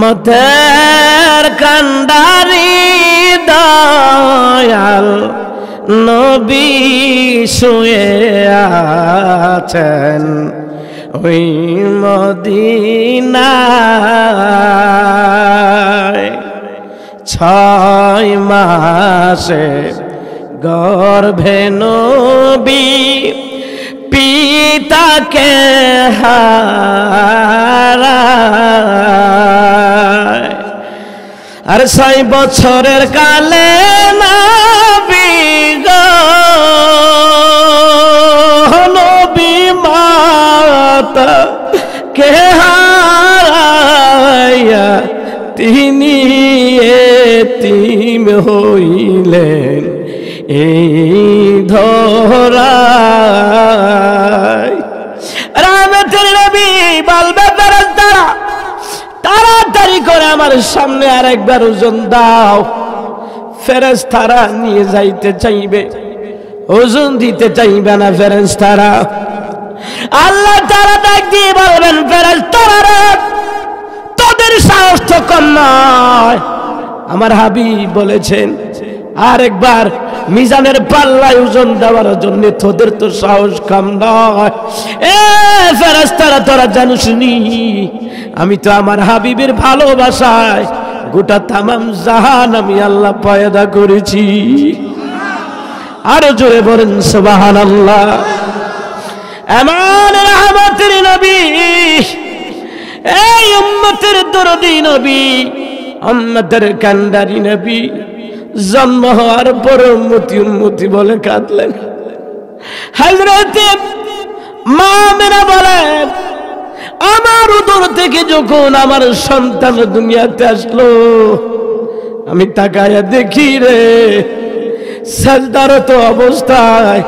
মতের কান্ডারি দয়াল নবী শুয়ে আছেন ওই মদিনায় ছয় মাসে গর্ভে নবী পিতা কে আর ছয় বছরের কালে না মাতা কে হারাইয়া তিনি এতিম হইলেন এই ধরা করে আমার সামনে আর একবার ওজন দাও ফেরেজ তারা নিয়ে যাইতে চাইবে ওজন দিতে চাইবে না ফেরেজ তারা আল্লাহ তারা ডাক দিয়ে বলবেন ফেরেজ তারা তোদের সাহস তো কম নয় আমার হাবি বলেছেন আর একবার মিজানের পাল্লায় ওজন দেওয়ার জন্য তোদের তো সাহস কাম নয় এ তোরা জানুস নি আমি তো আমার হাবিবের ভালোবাসায় গোটা তামাম জাহান আমি আল্লাহ পয়দা করেছি আরো জোরে বলেন সবাহান আল্লাহ এমন রহমতের নবী এই উম্মতের দরদি নবী উম্মতের কান্দারি নবী জন্ম হওয়ার পর উন্মতি উন্মতি বলে কাঁদলেন হাজরাতে মা মেরা আমার উদর থেকে যখন আমার সন্তান দুনিয়াতে আসলো আমি তাকায়া দেখি রে সাজদারত অবস্থায়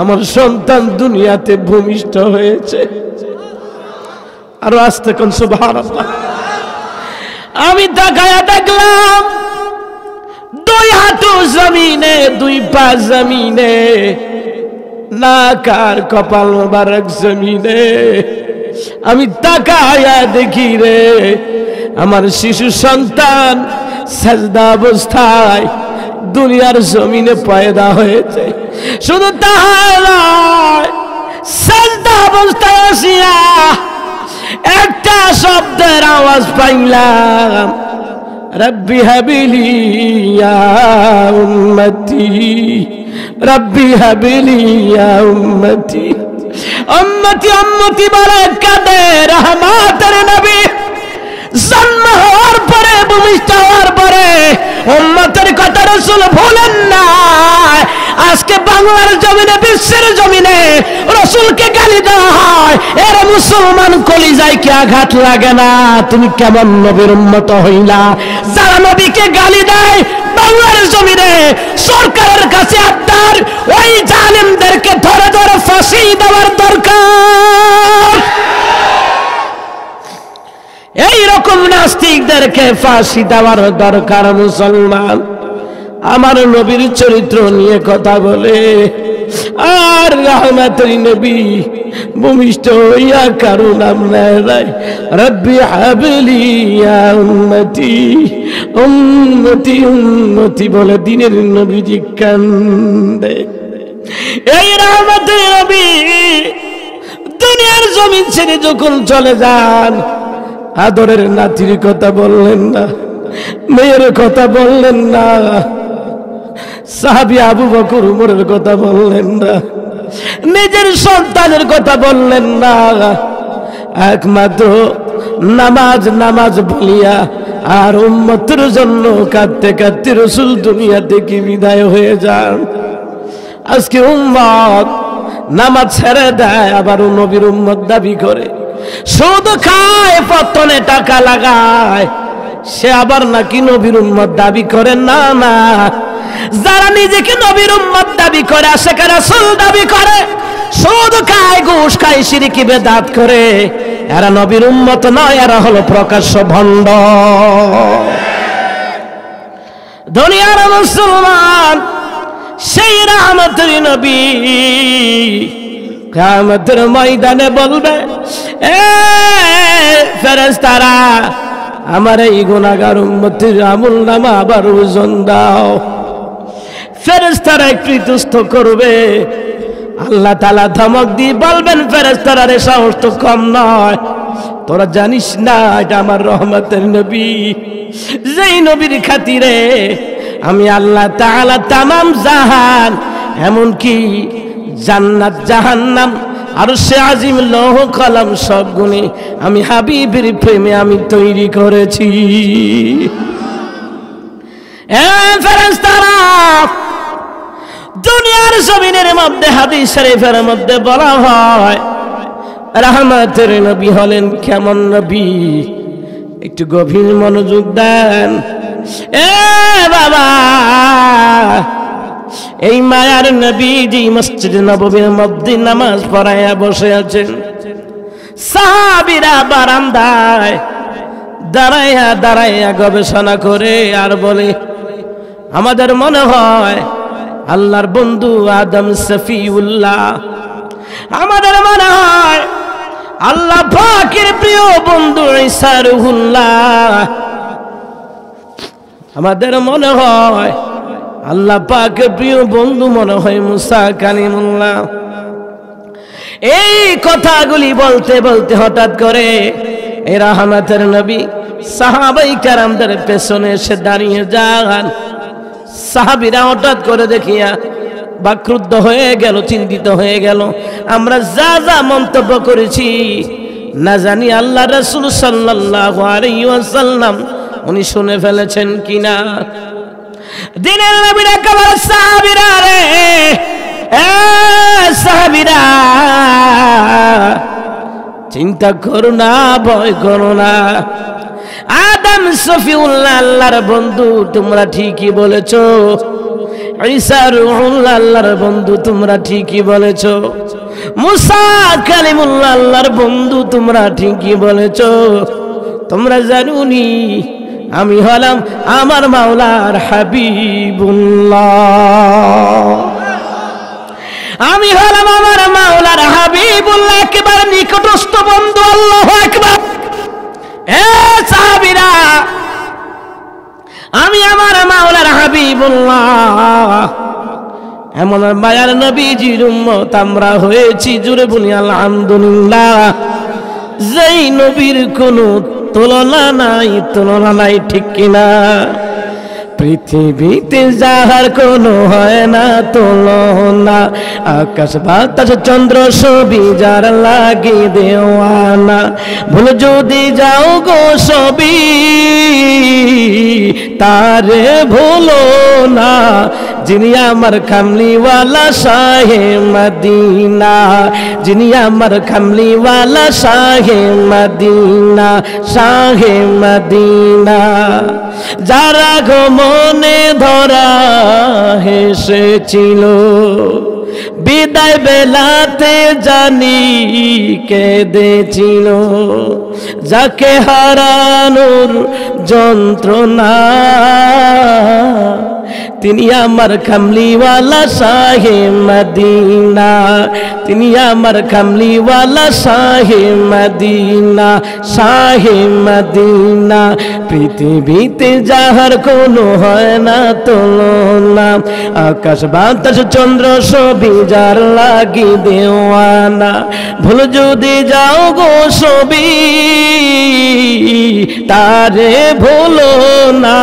আমার সন্তান দুনিয়াতে ভূমিষ্ঠ হয়েছে আরো আসতে কোন সুভার আমি তাকায় দেখলাম দুই হাঁটু জমিনে দুই পা জমিনে নাকার কপাল বারক জমিনে আমি তাকায়া দেখি রে আমার শিশু সন্তান সাজদা অবস্থায় দুনিয়ার জমিনে পয়দা হয়েছে শুধু তাহারা সাজদা অবস্থায় আসিয়া একটা শব্দের আওয়াজ পাইলাম ربي هب لي يا امتي ربي هب لي يا امتي امتي امتي بلد رحمات النبي জন্ম হওয়ার পরে ভূমিষ্ঠ হওয়ার পরে উম্মতের কথা রসুল ভুলেন না আজকে বাংলার জমিনে বিশ্বের জমিনে রসুলকে গালি দেওয়া হয় এর মুসলমান কলিজায় কি আঘাত লাগে না তুমি কেমন নবীর উন্নত হইলা যারা নবীকে গালি দেয় বাংলার জমিনে সরকারের কাছে আপনার ওই জালিমদেরকে ধরে ধরে ফাঁসি দেওয়ার দরকার এই রকম নাস্তিকদেরকে ফাঁসি দেওয়ার দরকার মুসলমান আমার নবীর চরিত্র নিয়ে কথা বলে আর রহমতের নবী ভূমিষ্ঠ হইয়া কারো নাম নাই রব্বি হাবলি উন্নতি উন্নতি উন্নতি বলে দিনের নবীজি কান্দে এই রহমতের নবী দুনিয়ার জমিন ছেড়ে যখন চলে যান আদরের নাতির কথা বললেন না মেয়ের কথা বললেন না সাহাবি আবু বকর উমরের কথা বললেন না নিজের সন্তানের কথা বললেন না একমাত্র নামাজ নামাজ বলিয়া আর উম্মতের জন্য কাঁদতে কাঁদতে রসুল দুনিয়া থেকে বিদায় হয়ে যান আজকে উম্মত নামাজ ছেড়ে দেয় আবার নবীর উম্মত দাবি করে সুদ খায় পত্তনে টাকা লাগায় সে আবার নাকি নবীর উম্মত দাবি করে না না যারা নিজেকে নবীর উম্মত দাবি করে আশেখ রাসুল দাবি করে সুদ খায় ঘুষ খায় সিরিকি বেদাত করে এরা নবীর উম্মত নয় এরা হলো প্রকাশ্য ভণ্ড দুনিয়ার মুসলমান সেই রাহমতের নবী কামতের ময়দানে বলবে এ ফেরেস্তারা আমার এই গুণাগার উন্মতির আমুল নামা আবার ওজন দাও ফেরেস্তারা একটু করবে আল্লাহ তালা ধমক দিয়ে বলবেন ফেরেস্তারা রে সাহস তো কম নয় তোরা জানিস না এটা আমার রহমতের নবী যেই নবীর খাতিরে আমি আল্লাহ তালা তামাম জাহান এমনকি জান্নাত জাহান্নাম আর সে আজিম লৌহ কলম সব গুণে আমি হাবিবের প্রেমে আমি তৈরি করেছি এ ফেরেস্তারা দুনিয়ার জমিনের মধ্যে হাদি শরীফের মধ্যে বলা হয় রাহমাতের নবী হলেন কেমন নবী একটু গভীর মনোযোগ দেন এ বাবা এই মায়ার নবী যে মসজিদ নবীর মধ্যে নামাজ পড়াইয়া বসে আছেন সাহাবিরা বারান্দায় দাঁড়াইয়া দাঁড়াইয়া গবেষণা করে আর বলে আমাদের মনে হয় আল্লাহর বন্ধু আদম সফিউল্লাহ আমাদের মনে হয় আল্লাহ পাকের প্রিয় বন্ধু ইসারুহুল্লাহ আমাদের মনে হয় আল্লাহ পাকের প্রিয় বন্ধু মনে হয় মুসা কালিমুল্লাহ এই কথাগুলি বলতে বলতে হঠাৎ করে এরা হামাতের নবী সাহাবাই কারামদের পেছনে এসে দাঁড়িয়ে যান সাহাবিরা হঠাৎ করে দেখিয়া বা ক্রুদ্ধ হয়ে গেল চিন্তিত হয়ে গেল আমরা যা যা মন্তব্য করেছি না জানি আল্লাহ রসুল সাল্লাহ উনি শুনে ফেলেছেন কিনা দিনের সাহাবিরা রে সাহাবিরা চিন্তা করো না ভয় করো না আদম সফিউল্লাহ আল্লাহর বন্ধু তোমরা ঠিকই বলেছো ঈসা রুহুল্লাহ আল্লাহর বন্ধু তোমরা ঠিকই বলেছো মুসা কালিমুল্লাহ আল্লাহর বন্ধু তোমরা ঠিকই বলেছো তোমরা জানুনি আমি হলাম আমার মাওলার হাবিবুল্লাহ আমি হলাম আমার মাওলার হাবিবুল্লাহ একেবারে নিকটস্থ বন্ধু আল্লাহ একবার আমি আমার মাওলার হাবিবুল্লাহ এমন মায়ার নবীজির উম্মত আমরা হয়েছি জুড়ে বলি আলহামদুলিল্লাহ যেই নবীর কোনো তুলনা নাই তুলনা নাই ঠিক কিনা পৃথিবীতে যাহার কোন হয় না তুলনা আকাশ বাতাস চন্দ্র ছবি যার লাগে দেওয়ানা ভুল যদি যাও গো সবি তারে ভুলো না যিনি আমার খামলিওয়ালা শাহে মদিনা যিনি আমার খামলিওয়ালা শাহে মদিনা শাহে মদিনা যারা গো মনে ধরা হেসেছিল বিদায় বেলাতে জানি কেঁদেছিল যাকে হারানোর যন্ত্রণা তিনি আমার খামলিওয়ালা সাহে মদিনা তিনি আমার খামলিওয়ালা সাহে মদিনা সাহে মদিনা পৃথিবীতে যাহার কোনো হয় না তুলনা আকাশ বাতাস চন্দ্র সবি যার লাগি দেওয়ানা ভুল যদি যাও গো সবি তারে ভুলো না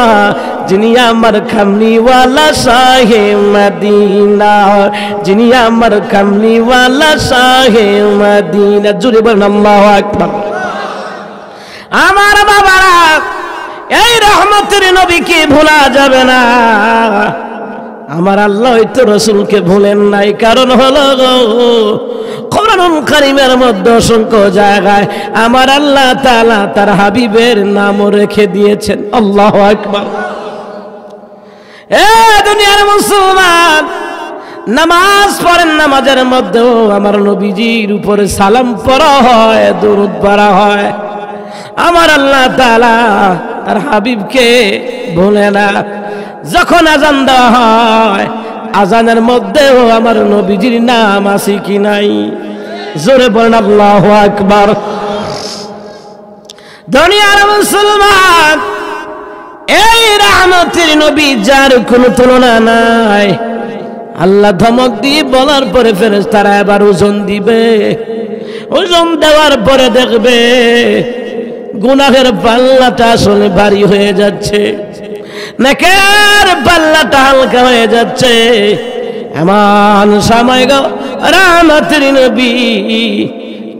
যিনি আমার খামনিওয়ালা সাহে মদিনা যিনি আমার খামনিওয়ালা সাহে মদিনা জুড়ে বলেন আল্লাহু আকবার আমার বাবারা এই রহমতের নবীকে ভোলা যাবে না আমার আল্লাহ হয়তো রসুলকে ভুলেন নাই কারণ হলো কোরআন কারিমের মধ্যে অসংখ্য জায়গায় আমার আল্লাহ তালা তার হাবিবের নামও রেখে দিয়েছেন আল্লাহ আকবার দুনিয়ার মুসলমান নামাজ পড়েন নামাজের মধ্যেও আমার নবীজির উপরে সালাম পড়া হয় দূরত পড়া হয় আমার আল্লাহ তালা তার হাবিবকে ভোলে না যখন আজান দেওয়া হয় আজানের মধ্যেও আমার নবীজির নাম আছে কি নাই জোরে বলেন আল্লাহ আকবার দুনিয়ার মুসলমান এই রাহমতের নবী যার কোনো তুলনা নাই আল্লাহ ধমক দিয়ে বলার পরে ফেরেস তারা এবার ওজন দিবে ওজন দেওয়ার পরে দেখবে গুনাহের পাল্লাটা আসলে ভারী হয়ে যাচ্ছে নাকের পাল্লাটা হালকা হয়ে যাচ্ছে এমন সময় গো রাহমতের নবী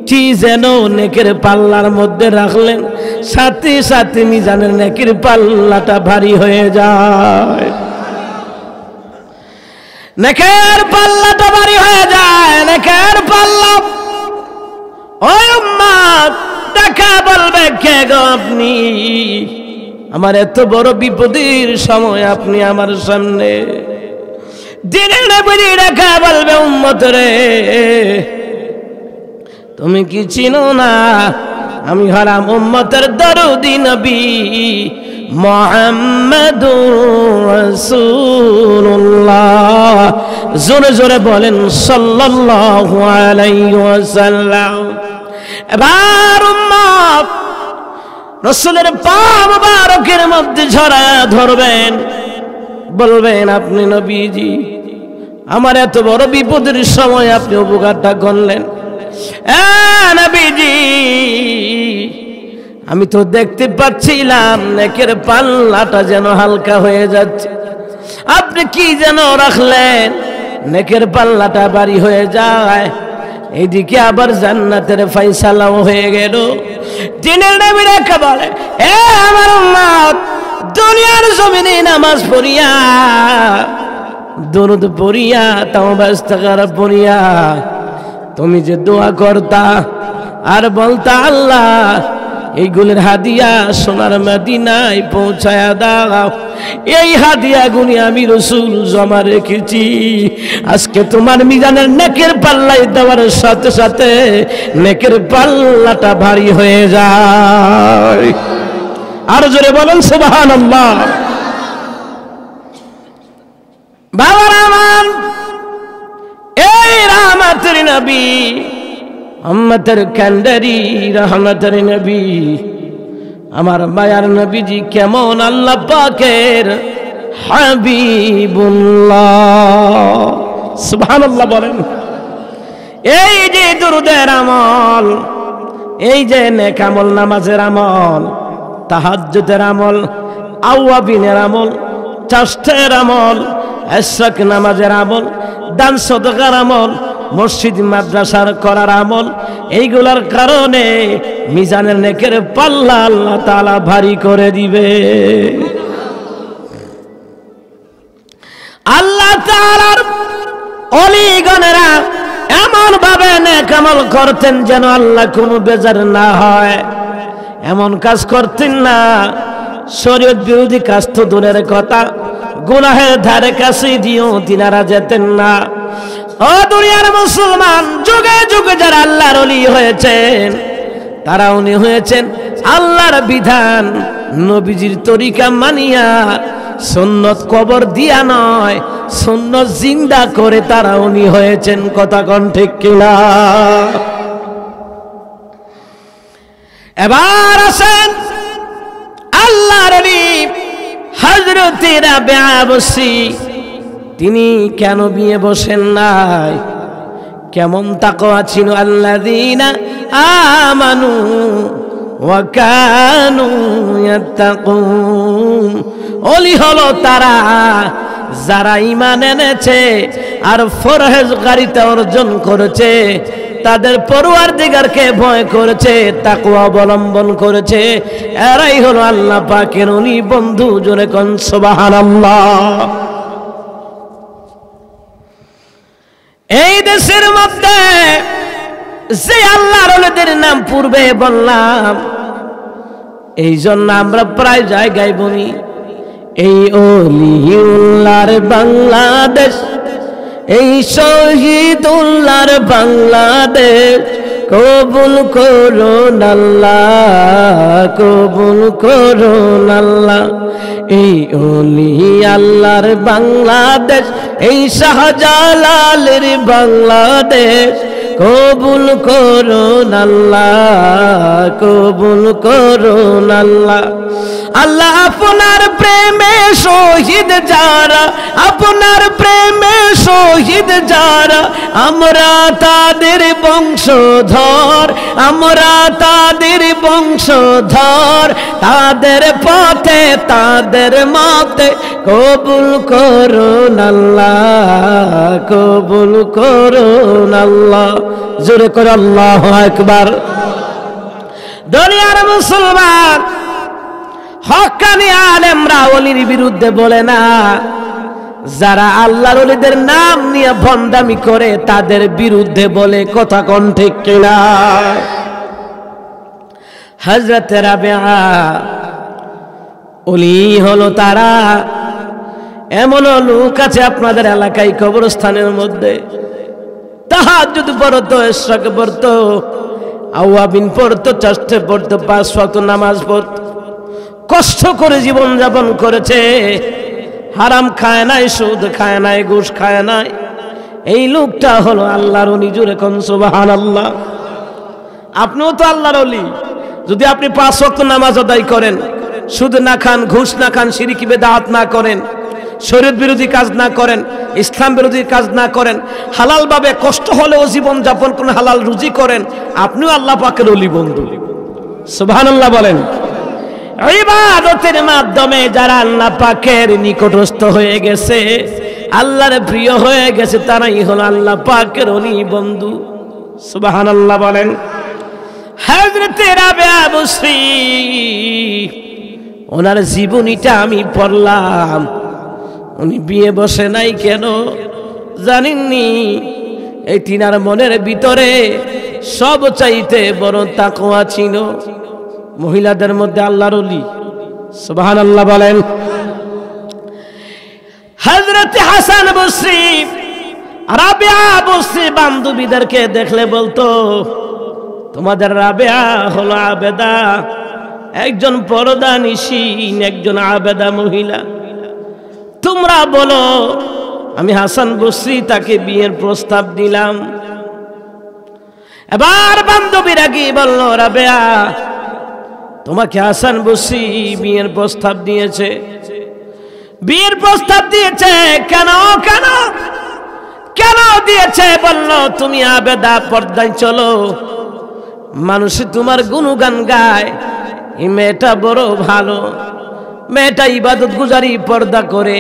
মুঠি যেন নেকের পাল্লার মধ্যে রাখলেন সাথে সাথে মিজানের নেকের পাল্লাটা ভারী হয়ে যায় নেকের পাল্লাটা ভারী হয়ে যায় নেকের পাল্লা ওই টাকা বলবে কে গো আপনি আমার এত বড় বিপদের সময় আপনি আমার সামনে দিনে না বুঝি রাখা বলবে উম্মত রে তুমি কি চিনো না আমি হলাম উম্মতের দরুদি নবী মোহাম্মদুর জোরে জোরে বলেন সাল্লাল্লাহু আলাইহি এবার উম্মত রসুলের পা মুবারকের মধ্যে ঝরা ধরবেন বলবেন আপনি নবীজি আমার এত বড় বিপদের সময় আপনি উপকারটা করলেন আমি তো দেখতে পাচ্ছিলাম নেকের পাল্লাটা যেন হালকা হয়ে যাচ্ছে আপনি কি যেন রাখলেন নেকের পাল্লাটা বাড়ি হয়ে যায় এদিকে আবার জান্নাতের ফাইসালাও হয়ে গেল দিনের নামে রাখা বলে এ আমার উম্মত দুনিয়ার জমিনে নামাজ পড়িয়া দরুদ পড়িয়া তাও ব্যস্ত পড়িয়া তুমি যে দোয়া করতা আর বলতা আল্লাহ এইগুলির হাদিয়া সোনার মাদিনায় পৌঁছায়া দাও এই হাদিয়া গুনি আমি রসুল জমা রেখেছি আজকে তোমার মিজানের নেকের পাল্লায় দেওয়ার সাথে সাথে নেকের পাল্লাটা ভারী হয়ে যায় আর জোরে বলেন সুবহানাল্লাহ নবী আম্মাতের কান্ডারি রহমতের নবী আমার মায়ার নবীজি কেমন আল্লাহ পাকের হাবিবুল্লাহ সুবহানাল্লাহ বলেন এই যে দুরুদের আমল এই যে নেকামল নামাজের আমল তাহাজ্জুদের আমল আউয়াবিনের আমল চাষ্টের আমল এশাক নামাজের আমল দান সদকার আমল মসজিদ মাদ্রাসার করার আমল এইগুলার কারণে মিজানের নেকের পাল্লা আল্লাহ তালা ভারী করে দিবে আল্লাহ অলিগণেরা এমন ভাবে নেকামল করতেন যেন আল্লাহ কোনো বেজার না হয় এমন কাজ করতেন না শরীর বিরোধী কাজ তো দূরের কথা গুনাহের ধারে কাছে দিও তিনারা যেতেন না ও দুনিয়ার মুসলমান যুগে যুগে যারা আল্লাহর অলি হয়েছেন তারা উনি হয়েছেন আল্লাহর বিধান নবীজির তরিকা মানিয়া সন্ন্যত কবর দিয়া নয় সন্ন্যত জিন্দা করে তারা উনি হয়েছেন কথা কণ্ঠে কেলা এবার আসেন আল্লাহর হজরতেরা বেআবসী তিনি কেন বিয়ে বসেন নাই কেমন তাকো ছিল আল্লাহ দিনা আমানু ওয়াকানু ইয়াত্তাকুন অলি হলো তারা যারা ইমান এনেছে আর ফরহেজগারিতা অর্জন করেছে তাদের পড়ুয়ার দিগারকে ভয় করেছে তাকুয়া অবলম্বন করেছে এরাই হলো আল্লাহ পাকের উনি বন্ধু জোরে কন সোবাহান আল্লাহ এই দেশের মধ্যে যে আল্লাহর ওলিদের নাম পূর্বে বললাম এই জন্য আমরা প্রায় জায়গায় বলি এই অলিউল্লার বাংলাদেশ এই শহীদুল্লাহর বাংলাদেশ কবুল করো আল্লাহ কবুল করো আল্লাহ এই অলি আল্লাহর বাংলাদেশ এই শাহজালালের বাংলাদেশ কবুল করো নাল্লা কবুল করো নাল্লা আল্লাহ আপনার প্রেমে শহীদ যারা আপনার প্রেমে শহীদ যারা আমরা তাদের বংশধর আমরা তাদের বংশধর তাদের পথে তাদের মতে কবুল করো নাল্লা কবুল করো আল্লাহ জোরে করে আল্লাহ একবার দুনিয়ার মুসলমান হকানি আলেমরা অলির বিরুদ্ধে বলে না যারা আল্লাহর অলিদের নাম নিয়ে ভণ্ডামি করে তাদের বিরুদ্ধে বলে কথা কন ঠিক কিনা হজরত অলি হলো তারা এমন লোক আছে আপনাদের এলাকায় কবরস্থানের মধ্যে তাহা যদি পড়তো এশাকে পড়তো আওয়াবিন পড়তো চাষ্টে পড়তো পাঁচ ওয়াক্ত নামাজ পড়তো কষ্ট করে জীবন যাপন করেছে হারাম খায় নাই সুদ খায় নাই ঘুষ খায় নাই এই লোকটা হলো আল্লাহর অলি এখন কনসবাহান আল্লাহ আপনিও তো আল্লাহর অলি যদি আপনি পাঁচ ওয়াক্ত নামাজ আদায় করেন সুদ না খান ঘুষ না খান সিরিকি বেদাহাত না করেন শরীর বিরোধী কাজ না করেন ইসলাম বিরোধী কাজ না করেন হালালভাবে কষ্ট হলেও জীবন যাপন করেন হালাল রুজি করেন আপনিও আল্লাহ পাকের অলি বন্ধু সুবাহান আল্লাহ বলেন মাধ্যমে যারা আল্লাহ পাকের নিকটস্থ হয়ে গেছে আল্লাহর প্রিয় হয়ে গেছে তারাই হল আল্লাহ পাকের অলি বন্ধু সুবাহান আল্লাহ বলেন ওনার জীবনীটা আমি পড়লাম উনি বিয়ে বসে নাই কেন জানিনি এই টিনার মনের ভিতরে সব চাইতে বড় তাকোয়া ছিল মহিলাদের মধ্যে আল্লাহর অলি সুবাহান আল্লাহ বলেন হজরত হাসান বসরি রাবেয়া বসরি বান্ধবীদেরকে দেখলে বলতো তোমাদের রাবেয়া হলো আবেদা একজন পরদা নিশিন একজন আবেদা মহিলা তোমরা বলো আমি হাসান বসরি তাকে বিয়ের প্রস্তাব দিলাম এবার বান্ধবী রাগি বলল রাবেয়া তোমাকে হাসান বসি বিয়ের প্রস্তাব দিয়েছে বিয়ের প্রস্তাব দিয়েছে কেন কেন কেন দিয়েছে বলল তুমি আবেদা পর্দায় চলো মানুষ তোমার গুনুগান গায় এই মেয়েটা বড় ভালো মেয়েটা ইবাদত গুজারি পর্দা করে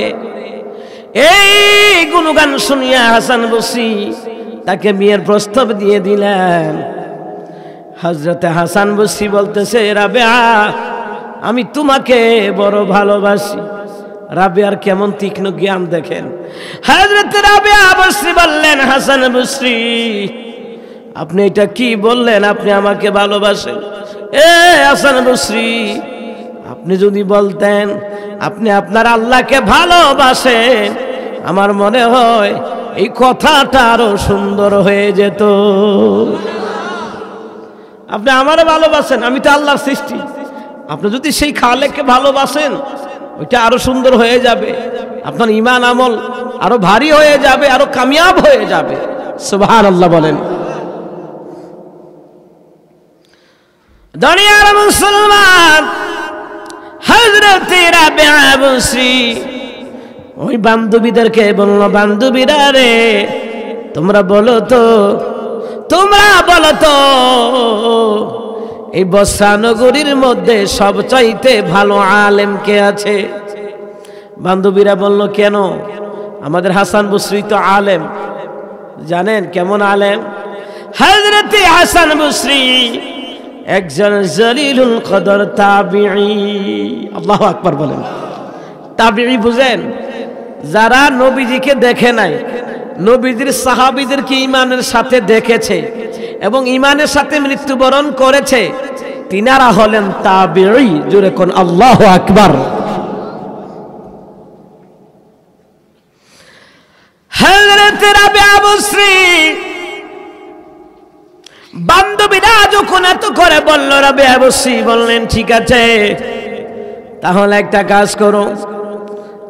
এই গুণগান শুনিয়া হাসান বসি তাকে বিয়ের প্রস্তাব দিয়ে দিলেন হজরতে হাসান বসি বলতেছে রাবেয়া আমি তোমাকে বড় ভালোবাসি রাবেয়ার কেমন তীক্ষ্ণ জ্ঞান দেখেন হজরত রাবেয়া বসি বললেন হাসান বসি আপনি এটা কি বললেন আপনি আমাকে ভালোবাসেন এ হাসান বসি আপনি যদি বলতেন আপনি আপনার আল্লাহকে ভালোবাসেন আমার মনে হয় এই কথাটা আরো সুন্দর হয়ে যেত আপনি আমার ভালোবাসেন আমি তো আল্লাহর সৃষ্টি আপনি যদি সেই খালেককে ভালোবাসেন ওইটা আরো সুন্দর হয়ে যাবে আপনার ইমান আমল আরো ভারী হয়ে যাবে আরো কামিয়াব হয়ে যাবে সুবাহান আল্লাহ বলেন দুনিয়ার মুসলমান হজরতে রাবেশ্রী ওই বান্ধবীদেরকে বললো বান্ধবীরা রে তোমরা বলো তো তোমরা বলো তো এই বসানগরীর মধ্যে সবচাইতে ভালো আলেম কে আছে বান্ধবীরা বলল কেন আমাদের হাসান বসরি তো আলেম জানেন কেমন আলেম হজরতে হাসান বসরি একজন জলিলুল কদর তাবিঈ আল্লাহ আকবার বলেন তাবিঈ বুঝেন যারা নবীজিকে দেখে নাই নবীজির সাহাবিদেরকে ইমানের সাথে দেখেছে এবং ইমানের সাথে মৃত্যুবরণ করেছে তিনারা হলেন তাবিঈ জোরে কোন আল্লাহ আকবার হযরত রাবি আবু শ্রী বান্ধবীরা যখন এত করে বলল রাবে বললেন ঠিক আছে তাহলে একটা কাজ করো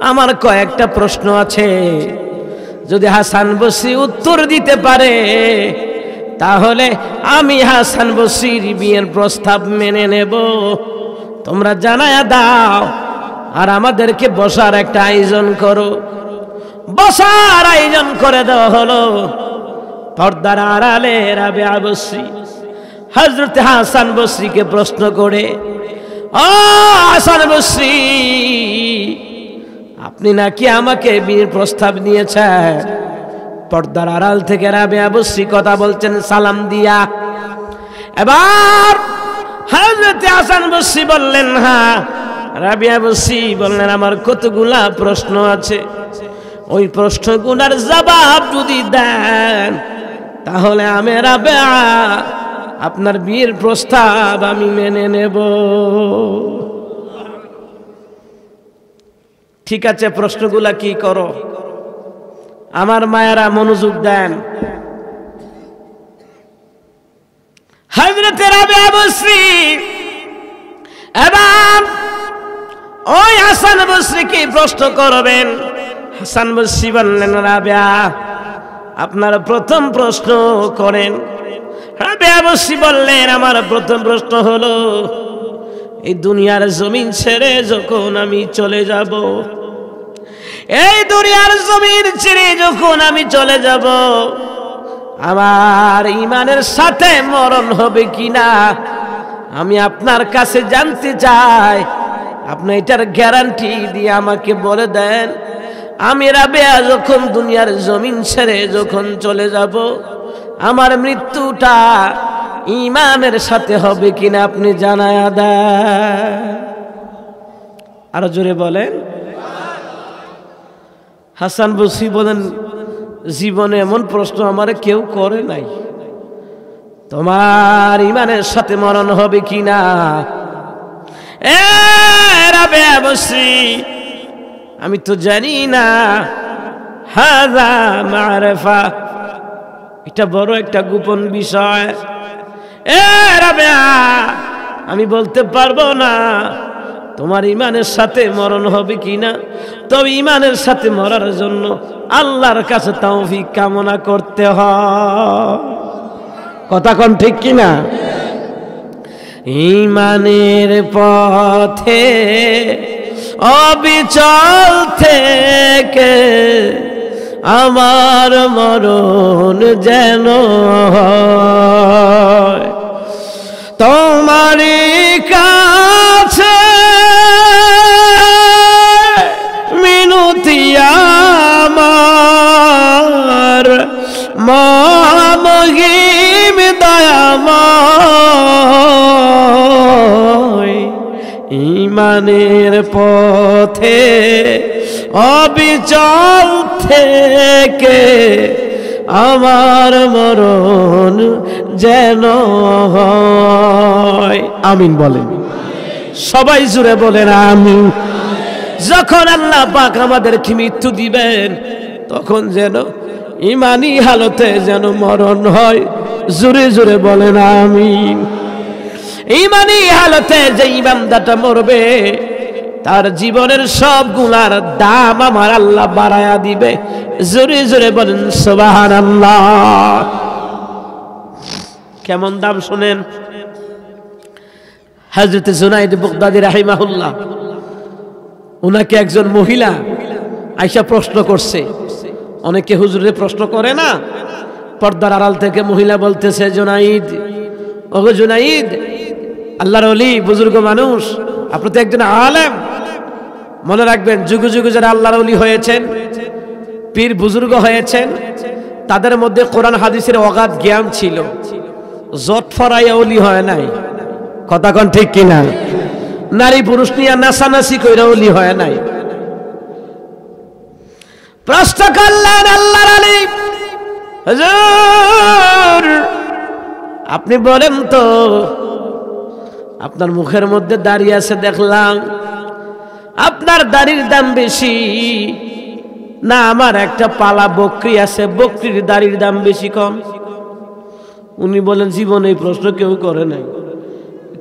আমার কয়েকটা প্রশ্ন আছে যদি হাসান বসি উত্তর দিতে পারে তাহলে আমি হাসান বসির বিয়ের প্রস্তাব মেনে নেব তোমরা জানায়া দাও আর আমাদেরকে বসার একটা আয়োজন করো বসার আয়োজন করে দেওয়া হলো পর্দার আড়ালে রাবে বসি হজরত হাসান বশ্রীকে প্রশ্ন করে ও হাসান বশ্রী আপনি নাকি আমাকে বিয়ের প্রস্তাব নিয়েছেন পর্দার আড়াল থেকে রাবে আবশ্রী কথা বলছেন সালাম দিয়া এবার হজরত হাসান বশ্রী বললেন হ্যাঁ রাবিয়া বসি বললেন আমার কতগুলা প্রশ্ন আছে ওই প্রশ্নগুলার জবাব যদি দেন তাহলে আমেরা বেড়া আপনার বিয়ের প্রস্তাব আমি মেনে নেব ঠিক আছে প্রশ্নগুলা কি করো আমার মায়েরা মনোযোগ দেন হজরতের বশ্রী আবশ্রী ওই হাসান প্রশ্ন করবেন হাসান বশ্রী বললেন রাবেয়া আপনার প্রথম প্রশ্ন করেন রাবে বললেন আমার প্রথম প্রশ্ন হলো এই দুনিয়ার জমিন ছেড়ে যখন আমি চলে যাব এই দুনিয়ার জমিন ছেড়ে যখন আমি চলে যাব আমার ইমানের সাথে মরণ হবে কিনা আমি আপনার কাছে জানতে চাই আপনি এটার গ্যারান্টি দিয়ে আমাকে বলে দেন আমি রাবেয়া যখন দুনিয়ার জমিন ছেড়ে যখন চলে যাব আমার মৃত্যুটা ইমানের সাথে হবে কিনা আপনি জানায় আদা আরো জোরে বলেন হাসান বসি বলেন জীবনে এমন প্রশ্ন আমার কেউ করে নাই তোমার ইমানের সাথে মরণ হবে কিনা এ রাবেয়া বসি আমি তো জানি না হাজা মারেফা এটা বড় একটা গোপন বিষয় এ আমি বলতে পারবো না তোমার ইমানের সাথে মরণ হবে কি না তবে ইমানের সাথে মরার জন্য আল্লাহর কাছে তাও কামনা করতে হ কথা কন ঠিক কিনা ইমানের পথে অবিচল থেকে আমার মরণ যেন তোমারই কাছে মিনতি আমার মহিম মা ইমানের পথে অবিচল থেকে আমার মরণ যেন হয় আমিন বলেন সবাই জুড়ে বলেন আমি যখন আল্লাহ পাক আমাদেরকে মৃত্যু দিবেন তখন যেন ইমানি হালতে যেন মরণ হয় জুড়ে জুড়ে বলেন আমিন ইমানি হালতে যে ইমানদাটা মরবে তার জীবনের সব গুলার দাম আমার আল্লাহ বাড়ায়া দিবে জোরে জোরে বলেন সোবাহান আল্লাহ কেমন দাম শোনেন হাজরত জুনাইদ বুকদাদি রাহিমাহুল্লাহ ওনাকে একজন মহিলা আইসা প্রশ্ন করছে অনেকে হুজুরে প্রশ্ন করে না পর্দার আড়াল থেকে মহিলা বলতেছে জোনাইদ ওগো জোনাইদ আল্লাহর অলি বুজুর্গ মানুষ আপনি তো একজন আলেম মনে রাখবেন যুগ যুগ যারা আল্লাহর অলি হয়েছেন পীর বুজুর্গ হয়েছেন তাদের মধ্যে কোরআন হাদিসের অগাধ জ্ঞান ছিল জট ফরাইয়া অলি হয় নাই কথা কন ঠিক কিনা নারী পুরুষ নিয়ে নাসানাসি কইরা অলি হয় নাই প্রশ্ন করলেন আল্লাহর আলী আপনি বলেন তো আপনার মুখের মধ্যে দাঁড়িয়ে আছে দেখলাম আপনার দাড়ির দাম বেশি না আমার একটা পালা বকরি আছে বকরির দাড়ির দাম বেশি কম উনি বলেন জীবনে এই প্রশ্ন কেউ করে নাই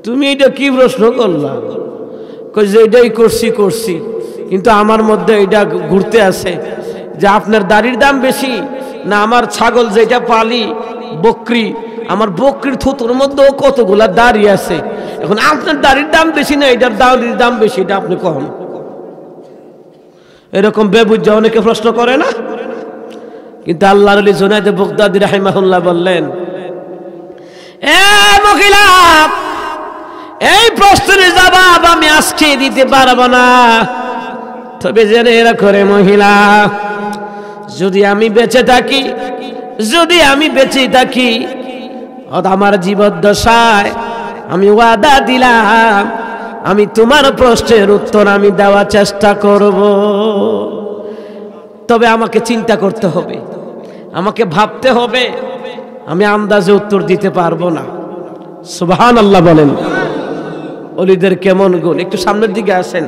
তুমি এটা কি প্রশ্ন করলাম যে এটাই করছি করছি কিন্তু আমার মধ্যে এটা ঘুরতে আছে যে আপনার দাড়ির দাম বেশি না আমার ছাগল যেটা পালি বকরি আমার বকরির থুতুর মধ্যেও কতগুলা দাড়ি আছে এখন আপনার দাড়ির দাম বেশি না এটার দাড়ির দাম বেশি এটা আপনি কম এরকম বেবুজ্জ অনেকে প্রশ্ন করে না কিন্তু আল্লাহর আলী জোনায়দ বগদাদি রাহিমাহুল্লাহ বললেন এ মহিলা এই প্রশ্নের জবাব আমি আজকে দিতে পারব না তবে জেনে করে মহিলা যদি আমি বেঁচে থাকি যদি আমি বেঁচে থাকি আমার জীবদ্দশায় আমি ওয়াদা দিলাম আমি তোমার প্রশ্নের উত্তর আমি দেওয়ার চেষ্টা করব তবে আমাকে চিন্তা করতে হবে আমাকে ভাবতে হবে আমি আন্দাজে উত্তর দিতে পারবো না সুবহান আল্লাহ বলেন অলিদের কেমন গুণ একটু সামনের দিকে আসেন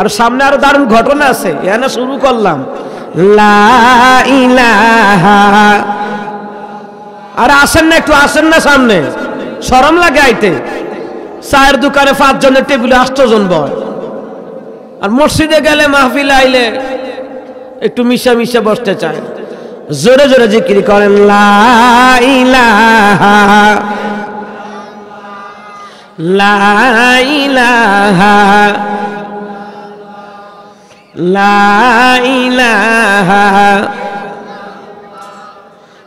আর সামনে আরো দারুণ ঘটনা আছে এখানে শুরু করলাম ইলাহা আর আসেন না একটু আসেন না সামনে সরম লাগে আইতে চায়ের দোকানে পাঁচজনের টেবিলে আষ্টজন বয় আর মসজিদে গেলে মাহফিল আইলে একটু মিশা মিশে বসতে চায় জোরে জোরে জিকিরি করেন লাইলাহা লাইলাহা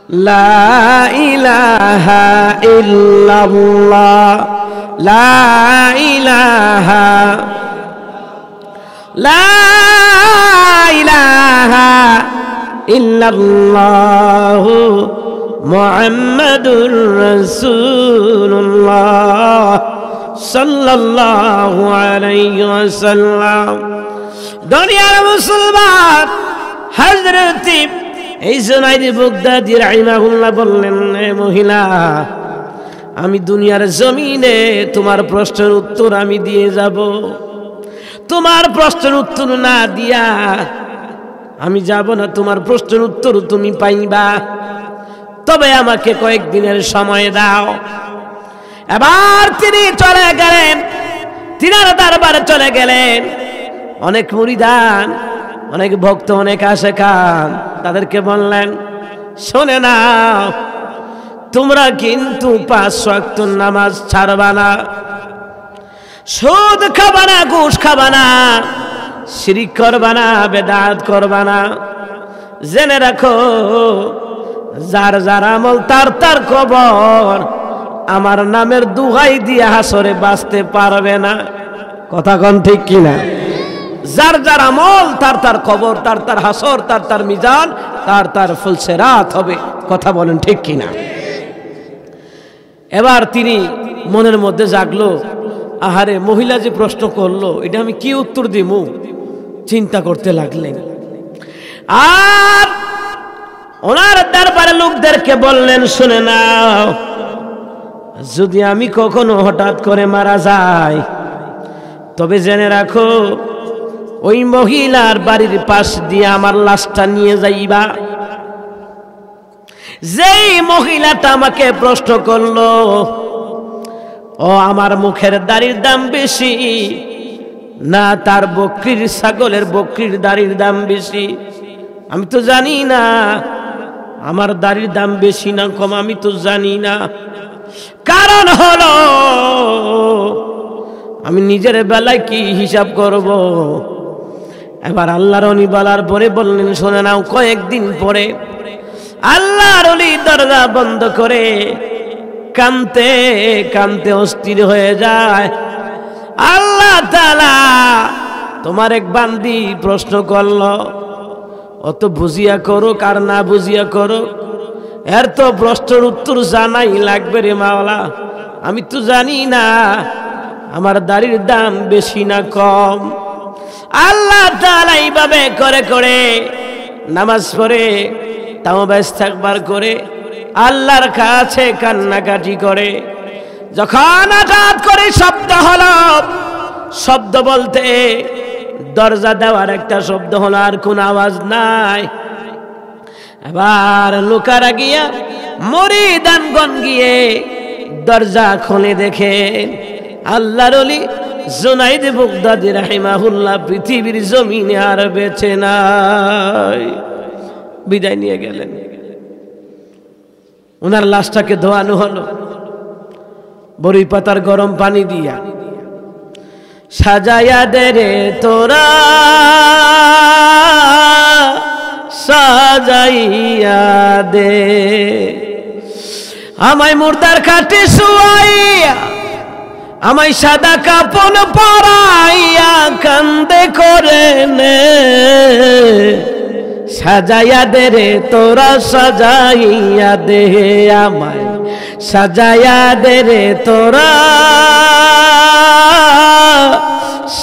لا إله إلا الله لا إله لا إله إلا الله محمد رسول الله صلى الله عليه وسلم دنيا المسلمات حضرتي এই জোনাইদি বগদাদি রাহিমাহুল্লাহ বললেন মহিলা আমি দুনিয়ার জমিনে তোমার প্রশ্নের উত্তর আমি দিয়ে যাব তোমার প্রশ্নের উত্তর না দিয়া আমি যাব না তোমার প্রশ্নের উত্তর তুমি পাইবা তবে আমাকে কয়েকদিনের সময় দাও এবার তিনি চলে গেলেন তিনার দরবারে চলে গেলেন অনেক মুড়িদান অনেক ভক্ত অনেক আসে খান তাদেরকে বললেন শোনে না তোমরা কিন্তু পাঁচ শক্ত নামাজ ছাড়বা না সুদ খাবানা ঘুষ খাবা না করবানা বেদাত করবা না জেনে রাখো যার যার আমল তার তার খবর আমার নামের দুহাই দিয়ে হাসরে বাঁচতে পারবে না কথা কন ঠিক কিনা যার যার আমল তার তার খবর তার তার হাসর তার তার মিজান তার তার ফুলসে রাত হবে কথা বলেন ঠিক কিনা এবার তিনি মনের মধ্যে জাগলো আহারে মহিলা যে প্রশ্ন করলো এটা আমি কি উত্তর দিমু চিন্তা করতে লাগলেন আর ওনার দরবারে লোকদেরকে বললেন শুনে নাও যদি আমি কখনো হঠাৎ করে মারা যাই তবে জেনে রাখো ওই মহিলার বাড়ির পাশ দিয়ে আমার লাশটা নিয়ে যাইবা যেই মহিলাটা আমাকে প্রশ্ন করলো ও আমার মুখের দাড়ির দাম বেশি না তার বকরির ছাগলের বকরির দাড়ির দাম বেশি আমি তো জানি না আমার দাড়ির দাম বেশি না কম আমি তো জানি না কারণ হল আমি নিজের বেলায় কি হিসাব করবো এবার আল্লাহর অলি বলার পরে বললেন শোনে নাও কয়েকদিন পরে আল্লাহর অলি দরজা বন্ধ করে কানতে কানতে অস্থির হয়ে যায় আল্লাহ তালা তোমার এক বান্দি প্রশ্ন করল অত বুঝিয়া করো কার না বুঝিয়া করো এর তো প্রশ্নের উত্তর জানাই লাগবে রে মাওলা আমি তো জানি না আমার দাড়ির দাম বেশি না কম আল্লাহ তাআলা এইভাবে করে করে নামাজ পড়ে তাওবাস্তাকবার করে আল্লাহর কাছে কান্নাকাটি করে যখন আঘাত করে শব্দ হল শব্দ বলতে দরজা দেওয়ার একটা শব্দ হল আর কোন আওয়াজ নাই এবার লোকারা গিয়া মরি দানগণ গিয়ে দরজা খুলে দেখে আল্লাহর জোনাইদ বুগদাদি রাহিমাহুল্লাহ পৃথিবীর জমিনে আর বেছে নাই বিদায় নিয়ে গেলেন ওনার লাশটাকে ধোয়ানো হলো বড়ি পাতার গরম পানি দিয়া সাজায়া দে রে তোরা সাজাইয়া দে আমায় মুর্দার কাটে শুয়াইয়া আমায় সাদা কাপন পরাইয়া কান্দে করে নে সাজাইয়া দে রে তোরা সাজাইয়া দে আমায় সাজাইয়া দে রে তোরা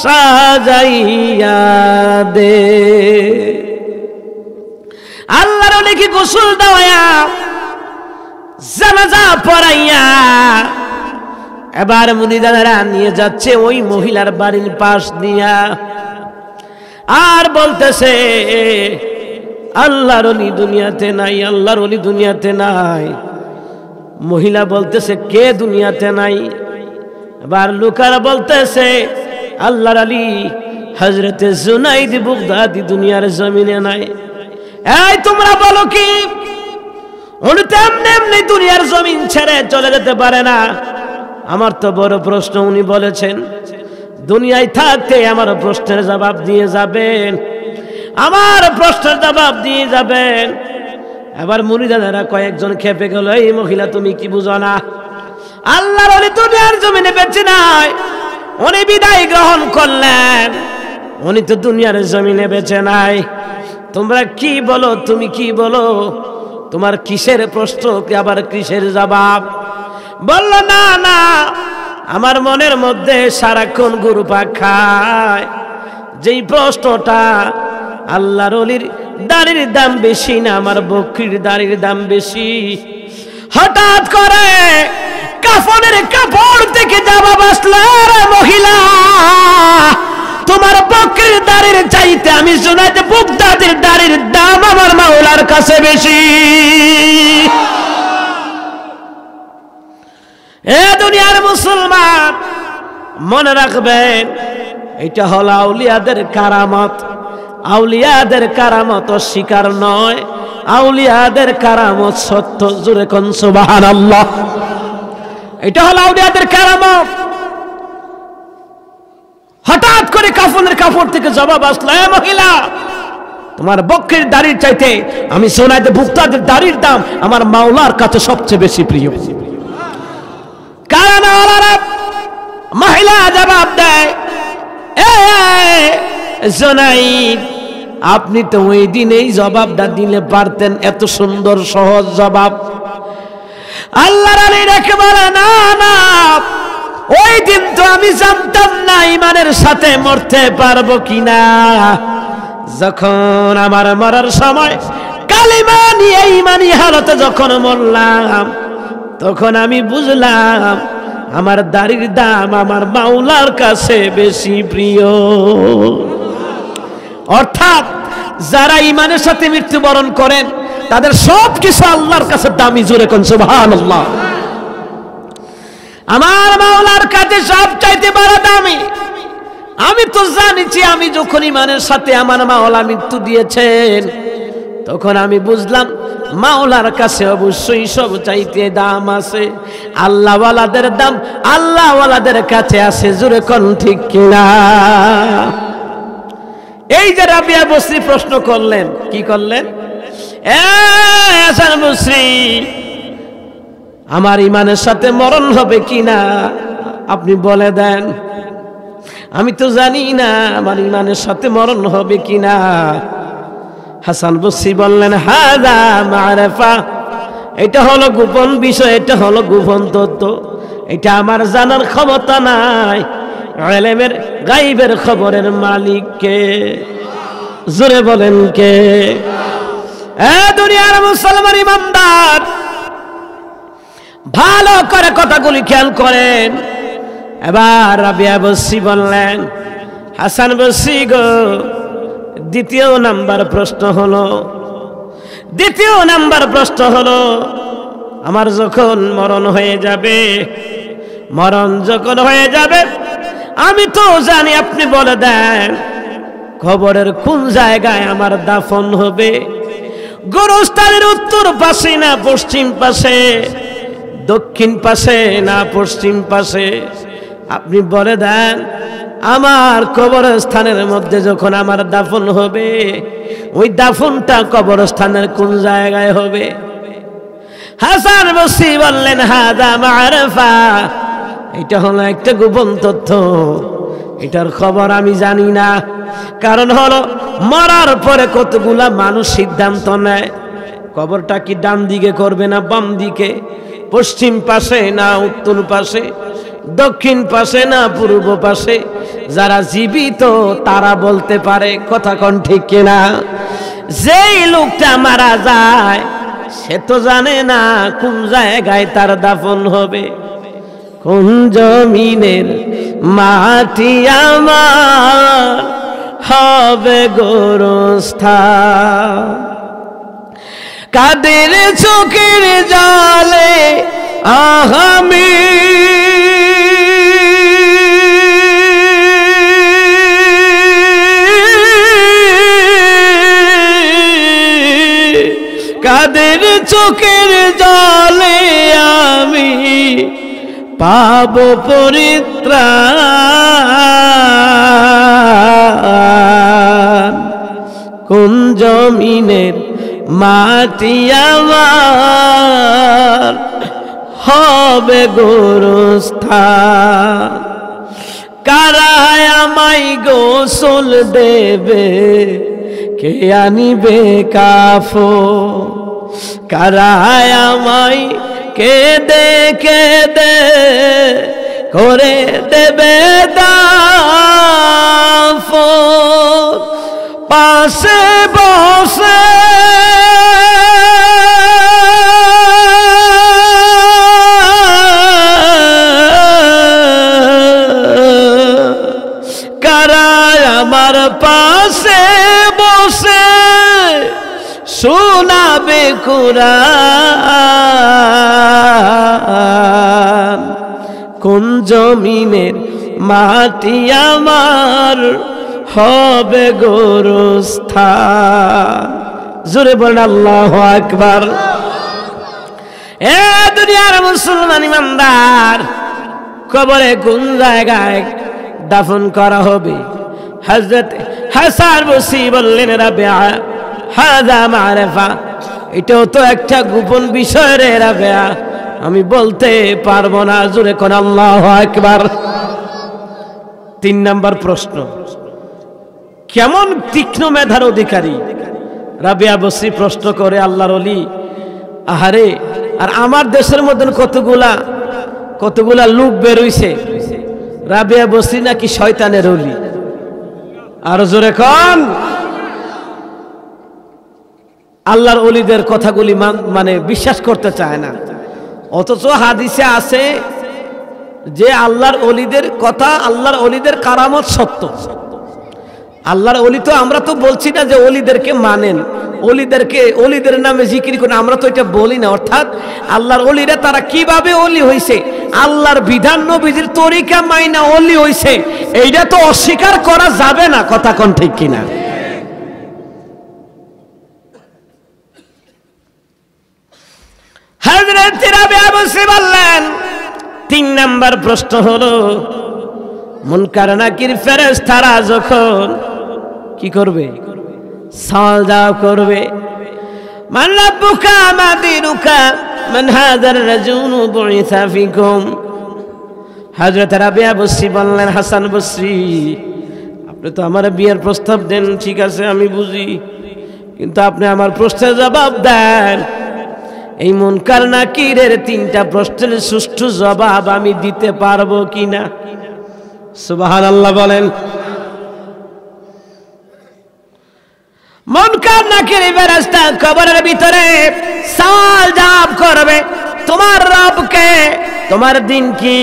সাজাইয়া দে আল্লাহর নাকি গোসল দেওয়া জানাজা পড়াইয়া এবার মুনিদানারা নিয়ে যাচ্ছে ওই মহিলার বাড়ির পাশ দিয়া আর বলতেছে আল্লাহর অলি দুনিয়াতে নাই আল্লাহর অলি দুনিয়াতে নাই মহিলা বলতেছে কে দুনিয়াতে নাই এবার লুকার বলতেছে আল্লাহর আলি হজরতে জুনাইদ বুগদাদি দুনিয়ার জমিনে নাই এই তোমরা বলো কি উনি তেমনি এমনি দুনিয়ার জমিন ছেড়ে চলে যেতে পারে না আমার তো বড় প্রশ্ন উনি বলেছেন দুনিয়ায় থাকতে আমার প্রশ্নের জবাব দিয়ে যাবেন আমার প্রশ্নের জবাব দিয়ে যাবেন এবার মুনি দাদারা কয়েকজন খেপে গেল এই মহিলা তুমি কি বুঝো না আল্লাহর অলি দুনিয়ার জমিনে বেঁচে নাই উনি বিদায় গ্রহণ করলেন উনি তো দুনিয়ার জমিনে বেঁচে নাই তোমরা কি বলো তুমি কি বলো তোমার কিসের প্রশ্ন আবার কিসের জবাব বলল না না আমার মনের মধ্যে সারাক্ষণ গুরু খায় যেই প্রশ্নটা আল্লাহর অলির দাড়ির দাম বেশি না আমার বকরির দাড়ির দাম বেশি হঠাৎ করে কাফনের কাপড় থেকে যাবা বাসল মহিলা তোমার বকরির দাড়ির চাইতে আমি শোনাইতে বুক দাদির দাড়ির দাম আমার মাওলার কাছে বেশি এ দুনিয়ার মুসলমান মনে রাখবেন এটা হল আউলিয়াদের কারামত আউলিয়াদের কারামত শিকার নয় আউলিয়াদের কারামত সত্য জুরে কনসুবাহান আল্লাহ এটা হল আউলিয়াদের কারামত হঠাৎ করে কাফনের কাপড় থেকে জবাব আসলো এ মহিলা তোমার বক্ষের দাড়ির চাইতে আমি সোনাইতে ভুক্তাদের দাড়ির দাম আমার মাওলার কাছে সবচেয়ে বেশি প্রিয় কারণওয়ালারা মহিলা জবাব দেয় আপনি তো ওই দিন এই জবাবটা দিলে পারতেন এত সুন্দর সহজ জবাব আল্লাহ না ওই দিন তো আমি জানতাম না ইমানের সাথে মরতে পারবো কিনা যখন আমার মরার সময় কালিমা নিয়ে ইমানি হালতে যখন মরলাম তখন আমি বুঝলাম আমার দাড়ির দাম আমার মাওলার কাছে বেশি প্রিয় অর্থাৎ যারা ইমানের সাথে মৃত্যুবরণ করেন তাদের সব কিছু আল্লাহর কাছে দামি জুড়ে কোন সুভান আল্লাহ আমার মাওলার কাছে সব চাইতে বড় দামি আমি তো জানিছি আমি যখন ইমানের সাথে আমার মাওলা মৃত্যু দিয়েছেন তখন আমি বুঝলাম মাওলার কাছে অবশ্যই সব চাইতে দাম আছে আল্লাহওয়ালাদের দাম আল্লাহওয়ালাদের কাছে আছে জুড়ে কন ঠিক কিনা এই যে রাবিয়া বস্রি প্রশ্ন করলেন কি করলেন আমার ইমানের সাথে মরণ হবে কি না আপনি বলে দেন আমি তো জানি না আমার ইমানের সাথে মরণ হবে কিনা না হাসান বসি বললেন হাজা মারেফা এটা হলো গোপন বিষয় এটা হলো গোপন তত্ত্ব এটা আমার জানার ক্ষমতা নাই আলেমের গাইবের খবরের মালিককে জোরে বলেন কে দুনিয়ার মুসলমান ইমানদার ভালো করে কথাগুলি খেয়াল করেন এবার রাবিয়া বসি বললেন হাসান বসি গো দ্বিতীয় নাম্বার প্রশ্ন হলো দ্বিতীয় নাম্বার প্রশ্ন হলো আমার যখন মরণ হয়ে যাবে মরণ যখন হয়ে যাবে আমি তো জানি আপনি বলে দেন খবরের কোন জায়গায় আমার দাফন হবে গোরস্থানের উত্তর পাশে না পশ্চিম পাশে দক্ষিণ পাশে না পশ্চিম পাশে আপনি বলে দেন আমার কবরস্থানের মধ্যে যখন আমার দাফন হবে ওই দাফনটা কবরস্থানের কোন জায়গায় হবে হাসান বসি বললেন হাদা মারফা এটা হলো একটা গোপন তথ্য এটার খবর আমি জানি না কারণ হলো মরার পরে কতগুলা মানুষ সিদ্ধান্ত নেয় কবরটা কি ডান দিকে করবে না বাম দিকে পশ্চিম পাশে না উত্তর পাশে দক্ষিণ পাশে না পূর্ব পাশে যারা জীবিত তারা বলতে পারে কথা কন ঠিক কিনা যেই লোকটা মারা যায় সে তো জানে না কোন জায়গায় তার দাফন হবে কোন জমিনের মাটি আমার হবে গোরস্থান কাদের চোখের জালে আহামি কাদের চোখের জালে আমি পাব পরিত্রাণ কোন জমিনের মাটি হবে গোরস্থান কারায় আমায় গোসল দেবে কে আনিবে কাফ কারায় আমায় কে দে কে দে করে দেবে দাফ পাশে বসে হবে কোরআন কোন জমিনের মাটি আমার হবে গোরস্থান জোরে বলেন আল্লাহ একবার এ দুনিয়ার মুসলমান ইমানদার কবরে কোন জায়গায় দাফন করা হবে হজরত হাসার বসি বললেন রাবে হাজা মারেফা এটাও তো একটা গোপন বিষয় রে রাবেয়া আমি বলতে পারবো না জুড়ে কোন আল্লাহ একবার তিন নাম্বার প্রশ্ন কেমন তীক্ষ্ণ মেধার অধিকারী রাবেয়া বসি প্রশ্ন করে আল্লাহর অলি আহারে আর আমার দেশের মধ্যে কতগুলা কতগুলা লোক বেরোইছে রাবেয়া বসি নাকি শয়তানের অলি আর জোরে কন আল্লাহর অলিদের কথাগুলি মানে বিশ্বাস করতে চায় না অথচ হাদিসে আছে যে আল্লাহর অলিদের কথা আল্লাহর অলিদের কারামত সত্য আল্লাহর অলি তো আমরা তো বলছি না যে অলিদেরকে মানেন অলিদেরকে অলিদের নামে জিকির করে আমরা তো এটা বলি না অর্থাৎ আল্লাহর অলিরা তারা কিভাবে অলি হইছে আল্লাহর বিধান নবীজির তরিকা মাইনা অলি হয়েছে এইটা তো অস্বীকার করা যাবে না কথা কোন ঠিক কিনা হযরত রাবিয়া বসে বললেন তিন নাম্বার প্রশ্ন হলো মুনকার নাকির তারা যখন কি করবে সাজদা করবে মান রাব্বুকা মা দীনুকা মান হাযার রাজুলু বুইসা ফিকুম হযরত রাবিয়া বসরি বললেন হাসান বসরি আপনি তো আমার বিয়ের প্রস্তাব দেন ঠিক আছে আমি বুঝি কিন্তু আপনি আমার প্রশ্নের জবাব দেন এই মুনকার নাকিরের তিনটা প্রশ্নের সুষ্ঠু জবাব আমি দিতে পারবো কিনা সুবাহান আল্লাহ বলেন মনকার নাকির বেরাস্তা কবরের ভিতরে সাল জাপ করবে তোমার রবকে তোমার দিন কি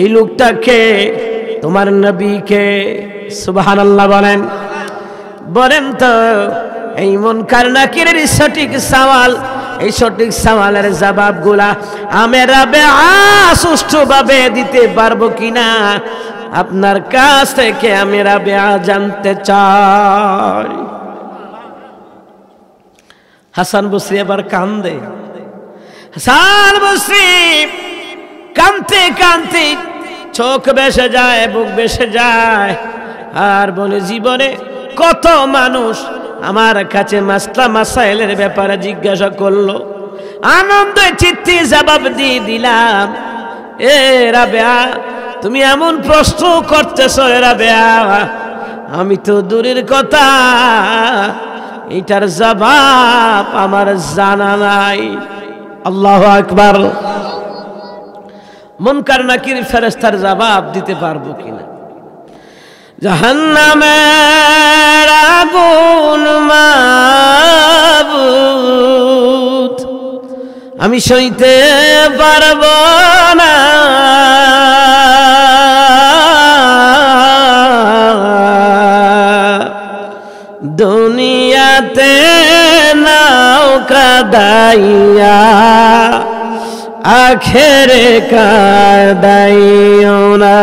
এই লোকটাকে তোমার নবীকে সুবাহান আল্লাহ বলেন বলেন তো এই মনকার নাকিরের সঠিক সওয়াল এই সঠিক সামালের জবাব গুলা আমরা সুষ্ঠুভাবে দিতে পারবো কিনা আপনার কাছ থেকে আমরা বেয়া জানতে চাই হাসান বসরি এবার কান্দে হাসান বসরি কান্তে কান্তে চোখ বেসে যায় বুক বেসে যায় আর বলে জীবনে কত মানুষ আমার কাছে মাসলা মাসাইলের ব্যাপারে জিজ্ঞাসা করলো আনন্দ চিত্তি জবাব দিয়ে দিলাম এ রাবেয়া তুমি এমন প্রশ্ন করতেছ রাবেয়া আমি তো দূরের কথা এটার জবাব আমার জানা নাই আল্লাহ আকবার মনকার নাকির ফেরেস্তার জবাব দিতে পারবো কিনা জাহান্নামের আগুন মাবুত আমি সইতে পারব না দুনিয়াতে নাও কাদাইয়া আখেরে কাদাইও না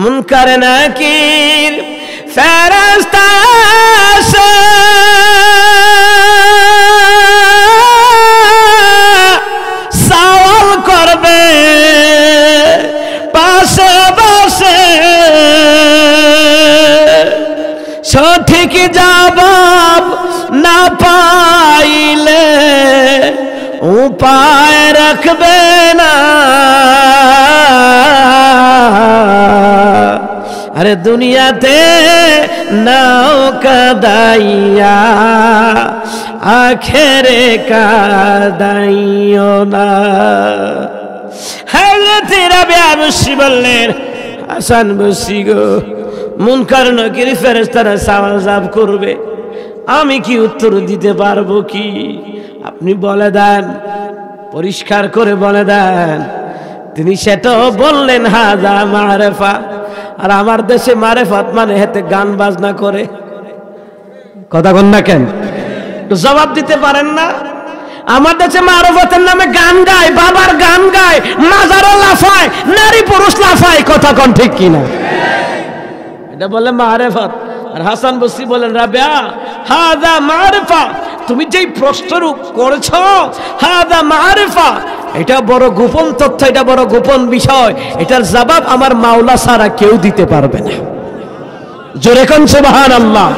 মুনকার নাকির ফেরস্তা সওয়াল করবে পাশে বসে সঠিক জবাব না পাইলে উপায় রাখবে আরে দুনিয়াতে নৌকা দাইয়া আখেরে কাদাইও না হাজরতে হ্যাঁ, রাবে আবশ্যি বললেন হাসান বসি গো মন কারণ কিরি ফেরেস্তারা সাওয়াল জাব করবে আমি কি উত্তর দিতে পারবো কি আপনি বলে দেন পরিষ্কার করে বলে দেন তিনি সেটাও বললেন হাজা মারেফা আর আমার দেশে মারে ফাতমানে হেতে গান বাজনা করে কথা কন না কেন জবাব দিতে পারেন না আমার দেশে মারফতের নামে গান গায় বাবার গান গায় মাজারও লাফায় নারী পুরুষ লাফায় কথা কন ঠিক কিনা এটা বলে মারেফত আর হাসান বসি বলেন রাবেয়া হাদা মারফা তুমি যেই প্রশ্ন করেছ হাদা মারেফা এটা বড় গোপন তথ্য এটা বড় গোপন বিষয় এটার জবাব আমার মাওলা সারা কেউ দিতে পারবে না জোরে কোন সুবাহান আল্লাহ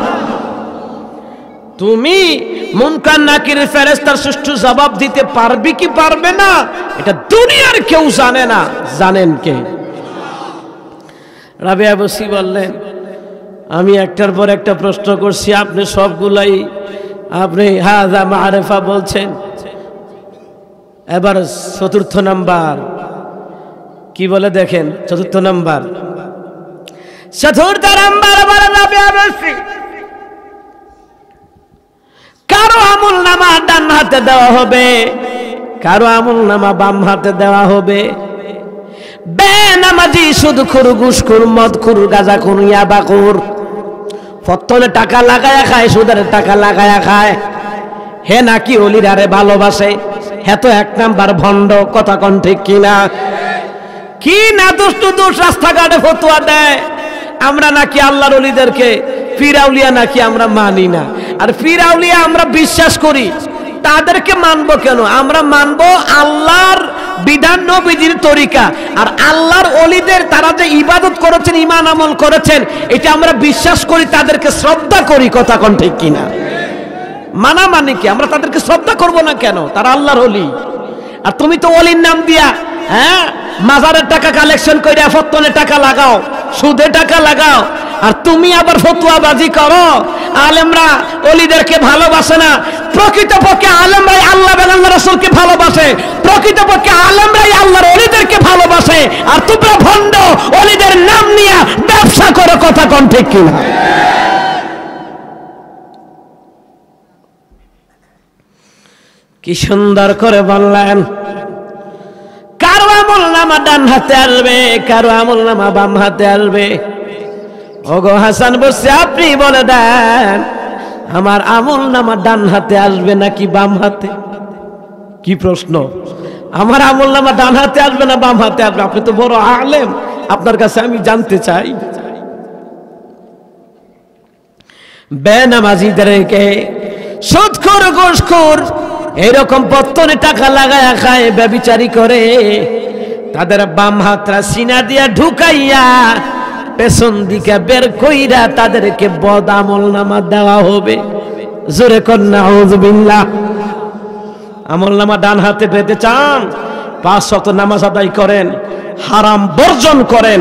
তুমি মুনকার নাকির ফেরেস্তার সুষ্ঠু জবাব দিতে পারবে কি পারবে না এটা দুনিয়ার কেউ জানে না জানেন কে রাবে বসি বললেন আমি একটার পর একটা প্রশ্ন করছি আপনি সবগুলাই আপনি হাজা মাহারেফা বলছেন এবার চতুর্থ নাম্বার কি বলে দেখেন চতুর্থ নাম্বার চতুর্থ নাম্বার কারো আমল নামা ডান হাতে দেওয়া হবে কারো আমুল নামা বাম হাতে দেওয়া হবে নামাজি শুধু খুর গুসখুর মদ খুর গাজা খুর ইয়াবা খুর ফতলে টাকা লাগায়া খায় সুদের টাকা লাগায়া খায় হে নাকি অলির আরে ভালোবাসে হে তো এক নাম্বার ভণ্ড কথা কন ঠিক কিনা কি না দুষ্টু দোষ রাস্তাঘাটে ফতুয়া দেয় আমরা নাকি আল্লাহর অলিদেরকে ফিরাউলিয়া নাকি আমরা মানি না আর ফিরাউলিয়া আমরা বিশ্বাস করি তাদেরকে মানব কেন আমরা মানব আল্লাহর বিধান নবীজির তরিকা আর আল্লাহর অলিদের তারা যে ইবাদত করেছেন ইমান আমল করেছেন এটা আমরা বিশ্বাস করি তাদেরকে শ্রদ্ধা করি কথা কন ঠিক কিনা মানা মানে কি আমরা তাদেরকে শ্রদ্ধা করব না কেন তারা আল্লাহর অলি আর তুমি তো অলির নাম দিয়া হ্যাঁ মাজারের টাকা কালেকশন করে ফত্তনে টাকা লাগাও সুদে টাকা লাগাও আর তুমি আবার ফতুয়াবাজি করো আলেমরা অলিদেরকে ভালোবাসে না প্রকৃতপক্ষে আলেমরাই আল্লাহ আল্লাহ রসুলকে ভালোবাসে প্রকৃতপক্ষে আলেমরাই আল্লাহর অলিদেরকে ভালোবাসে আর তোমরা ভণ্ড অলিদের নাম নিয়ে ব্যবসা করো কথা কন ঠিক কিনা কি সুন্দর করে বললেন কারো আমল নামা ডান হাতে আসবে কারো আমল নামা বাম হাতে আসবে ওগো হাসান বসে আপনি বলে দেন আমার আমল নামা ডান হাতে আসবে নাকি বাম হাতে কি প্রশ্ন আমার আমল নামা ডান হাতে আসবে না বাম হাতে আসবে আপনি তো বড় আলেম আপনার কাছে আমি জানতে চাই বেনামাজিদেরকে সুদখোর গোসখোর এরকম পত্তনে টাকা লাগায় খায় ব্যবিচারি করে তাদের বাম হাতরা সিনা দিয়া ঢুকাইয়া পেছন দিকে বের কইরা তাদেরকে বদ আমল নামা দেওয়া হবে জোরে কন্যা আমল নামা ডান হাতে পেতে চান পাঁচ শত নামাজ আদায় করেন হারাম বর্জন করেন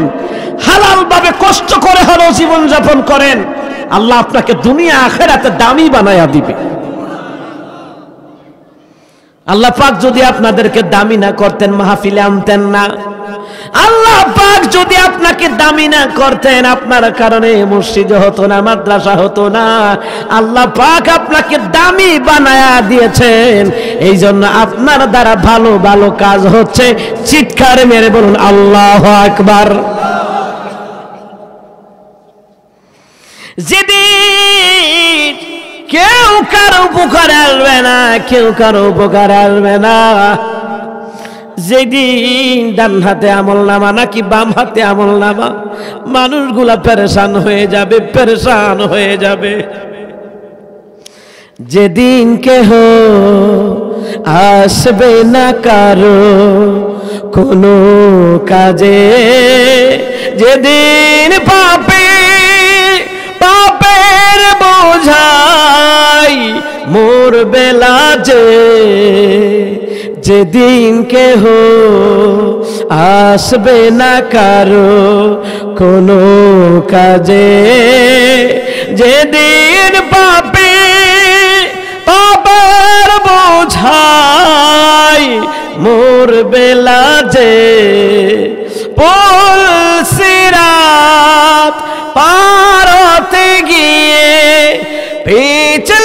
হালাল ভাবে কষ্ট করে হলো জীবন যাপন করেন আল্লাহ আপনাকে দুনিয়া হাতে দামি বানাইয়া দিবে আল্লাহ পাক যদি আপনাদেরকে দামি না করতেন মাহফিলে আনতেন না আল্লাহ পাক যদি আপনাকে দামি না করতেন আপনার কারণে মসজিদ হতো না মাদ্রাসা হতো না আল্লাহ পাক আপনাকে দামি বানায়া দিয়েছেন এই জন্য আপনার দ্বারা ভালো ভালো কাজ হচ্ছে চিৎকার মেরে বলুন আল্লাহ আকবার যদি কেউ কারো উপকার আসবে না কেউ কারো উপকার আসবে না যেদিন ডান হাতে আমল নামা নাকি বাম হাতে আমল নামা মানুষগুলা পেরেশান হয়ে যাবে পেরেশান হয়ে যাবে যেদিন কেহ আসবে না কারো কোনো কাজে যেদিন পাপে পাপের বোঝাই মোর বেলা যে যেদিন হো আসবে না কারো কোনো কাজে যেদিন পাপে পাপের বোঝাই মোর বেলা যে পারতে গিয়ে পিছল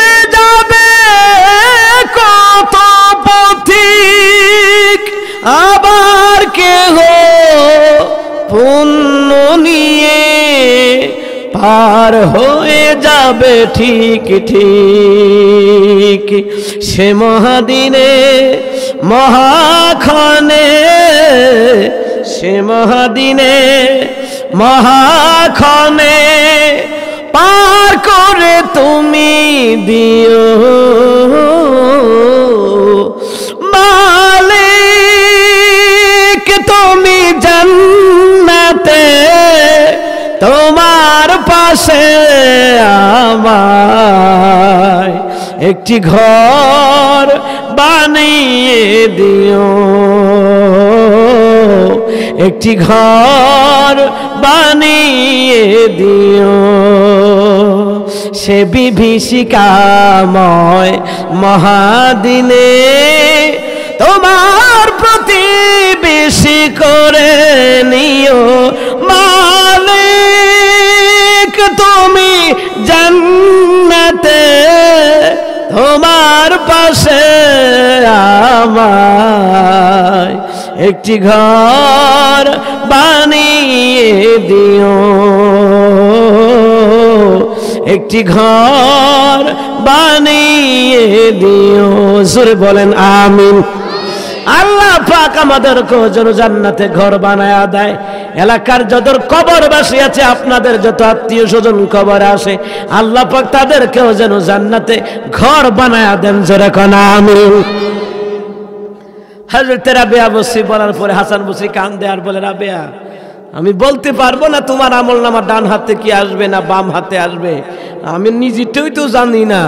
পার হয়ে যাবে ঠিক ঠিক সে মহাদিনে মহাখনে সে মহাদিনে মহাখনে পার করে তুমি দিও আসে আমায় একটি ঘর বানিয়ে দিও একটি ঘর বানিয়ে দিও সে বিভীষিকাময় মহাদিনে তোমার প্রতি বেশি করে নিও তুমি জান্নাতে তোমার পাশে আমার একটি ঘর বানিয়ে দিও একটি ঘর বানিয়ে দিও সুরে বলেন আমিন আল্লাহ পাক আমাদের কোজন জান্নাতে ঘর বানায়া দেয় এলাকার যত বাসি আছে আপনাদের যত আত্মীয় স্বজন কবর আসে আল্লাহ পাক তাদেরকেও যেন জান্নাতে ঘর বানায়া দেন জোরে কনা আমি হাজরতেরা বেয়া বসি বলার পরে হাসান বসি কান আর বলে বেয়া আমি বলতে পারবো না তোমার আমল নামা ডান হাতে কি আসবে না বাম হাতে আসবে আমি নিজেটাই তো জানি না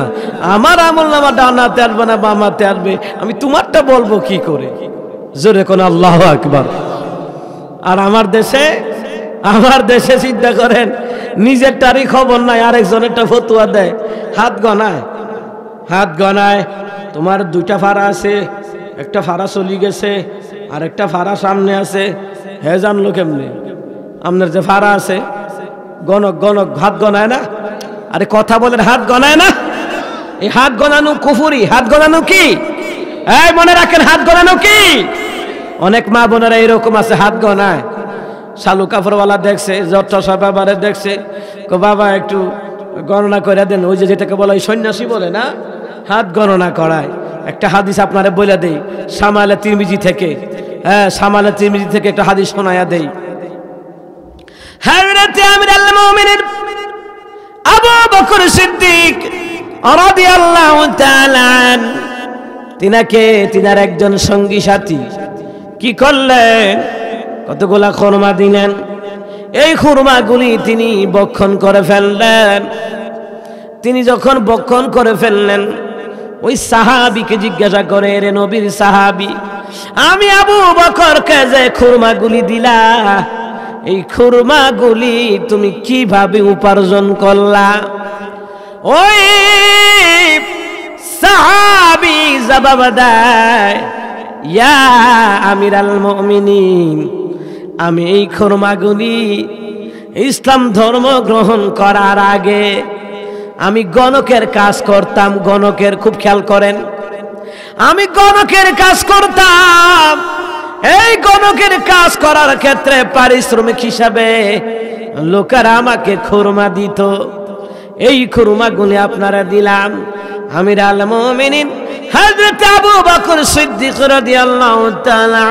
আমার আমল নামা ডান হাতে আসবে না বাম হাতে আসবে আমি তোমারটা বলবো কি করে জোরে কোন আল্লাহ আকবার আর আমার দেশে আমার দেশে চিন্তা করেন নিজের তারই খবর নাই আরেকজনেরটা ফতুয়া দেয় হাত গনায় হাত গনায় তোমার দুইটা ফাড়া আছে একটা ফাড়া চলি গেছে আর একটা ফাড়া সামনে আছে হ্যাঁ জানলো কেমনি আপনার যে ভাড়া আছে গণক গণক হাত গণায় না আরে কথা বলেন হাত গণায় না এই হাত গণানো কুফুরি হাত গণানো কি এই মনে রাখেন হাত গণানো কি অনেক মা বোনেরা এরকম আছে হাত গনায় শালু কাপড়ওয়ালা দেখছে যত্র সাহেবারে দেখছে বাবা একটু গণনা করে দেন ওই যে যেটাকে বলে ওই সন্ন্যাসী বলে না হাত গণনা করায় একটা হাদিস আপনারা বলে দেই সামালা তিরমিজি থেকে হ্যাঁ সামালা তিরমিজি থেকে একটা হাদিস শোনায়া দেই হাজরতে আমির আল্লাহ মুমিনের আবু বকর সিদ্দিক রাদিয়াল্লাহু তাআলা তিনাকে তিনার একজন সঙ্গী সাথী কি করলেন কতগুলা খরমা দিলেন এই গুলি তিনি বক্ষণ করে ফেললেন তিনি যখন বক্ষণ করে ফেললেন ওই সাহাবিকে জিজ্ঞাসা করে রে নবীর সাহাবি আমি আবু বকরকে যে খুরমাগুলি দিলা এই গুলি তুমি কিভাবে উপার্জন করলা ওই সাহাবি জবাব দেয় ইয়া আমির আল আমি এই গুলি ইসলাম ধর্ম গ্রহণ করার আগে আমি গণকের কাজ করতাম গণকের খুব খেয়াল করেন আমি গণকের কাজ করতাম এই গণকের কাজ করার ক্ষেত্রে পারিশ্রমিক হিসাবে লোকেরা আমাকে খুরমা দিত এই খুরমাগুলি আপনারা দিলাম আমির আল মুমিনিন হযরত আবু বকর সিদ্দিক রাদিয়াল্লাহু তাআলা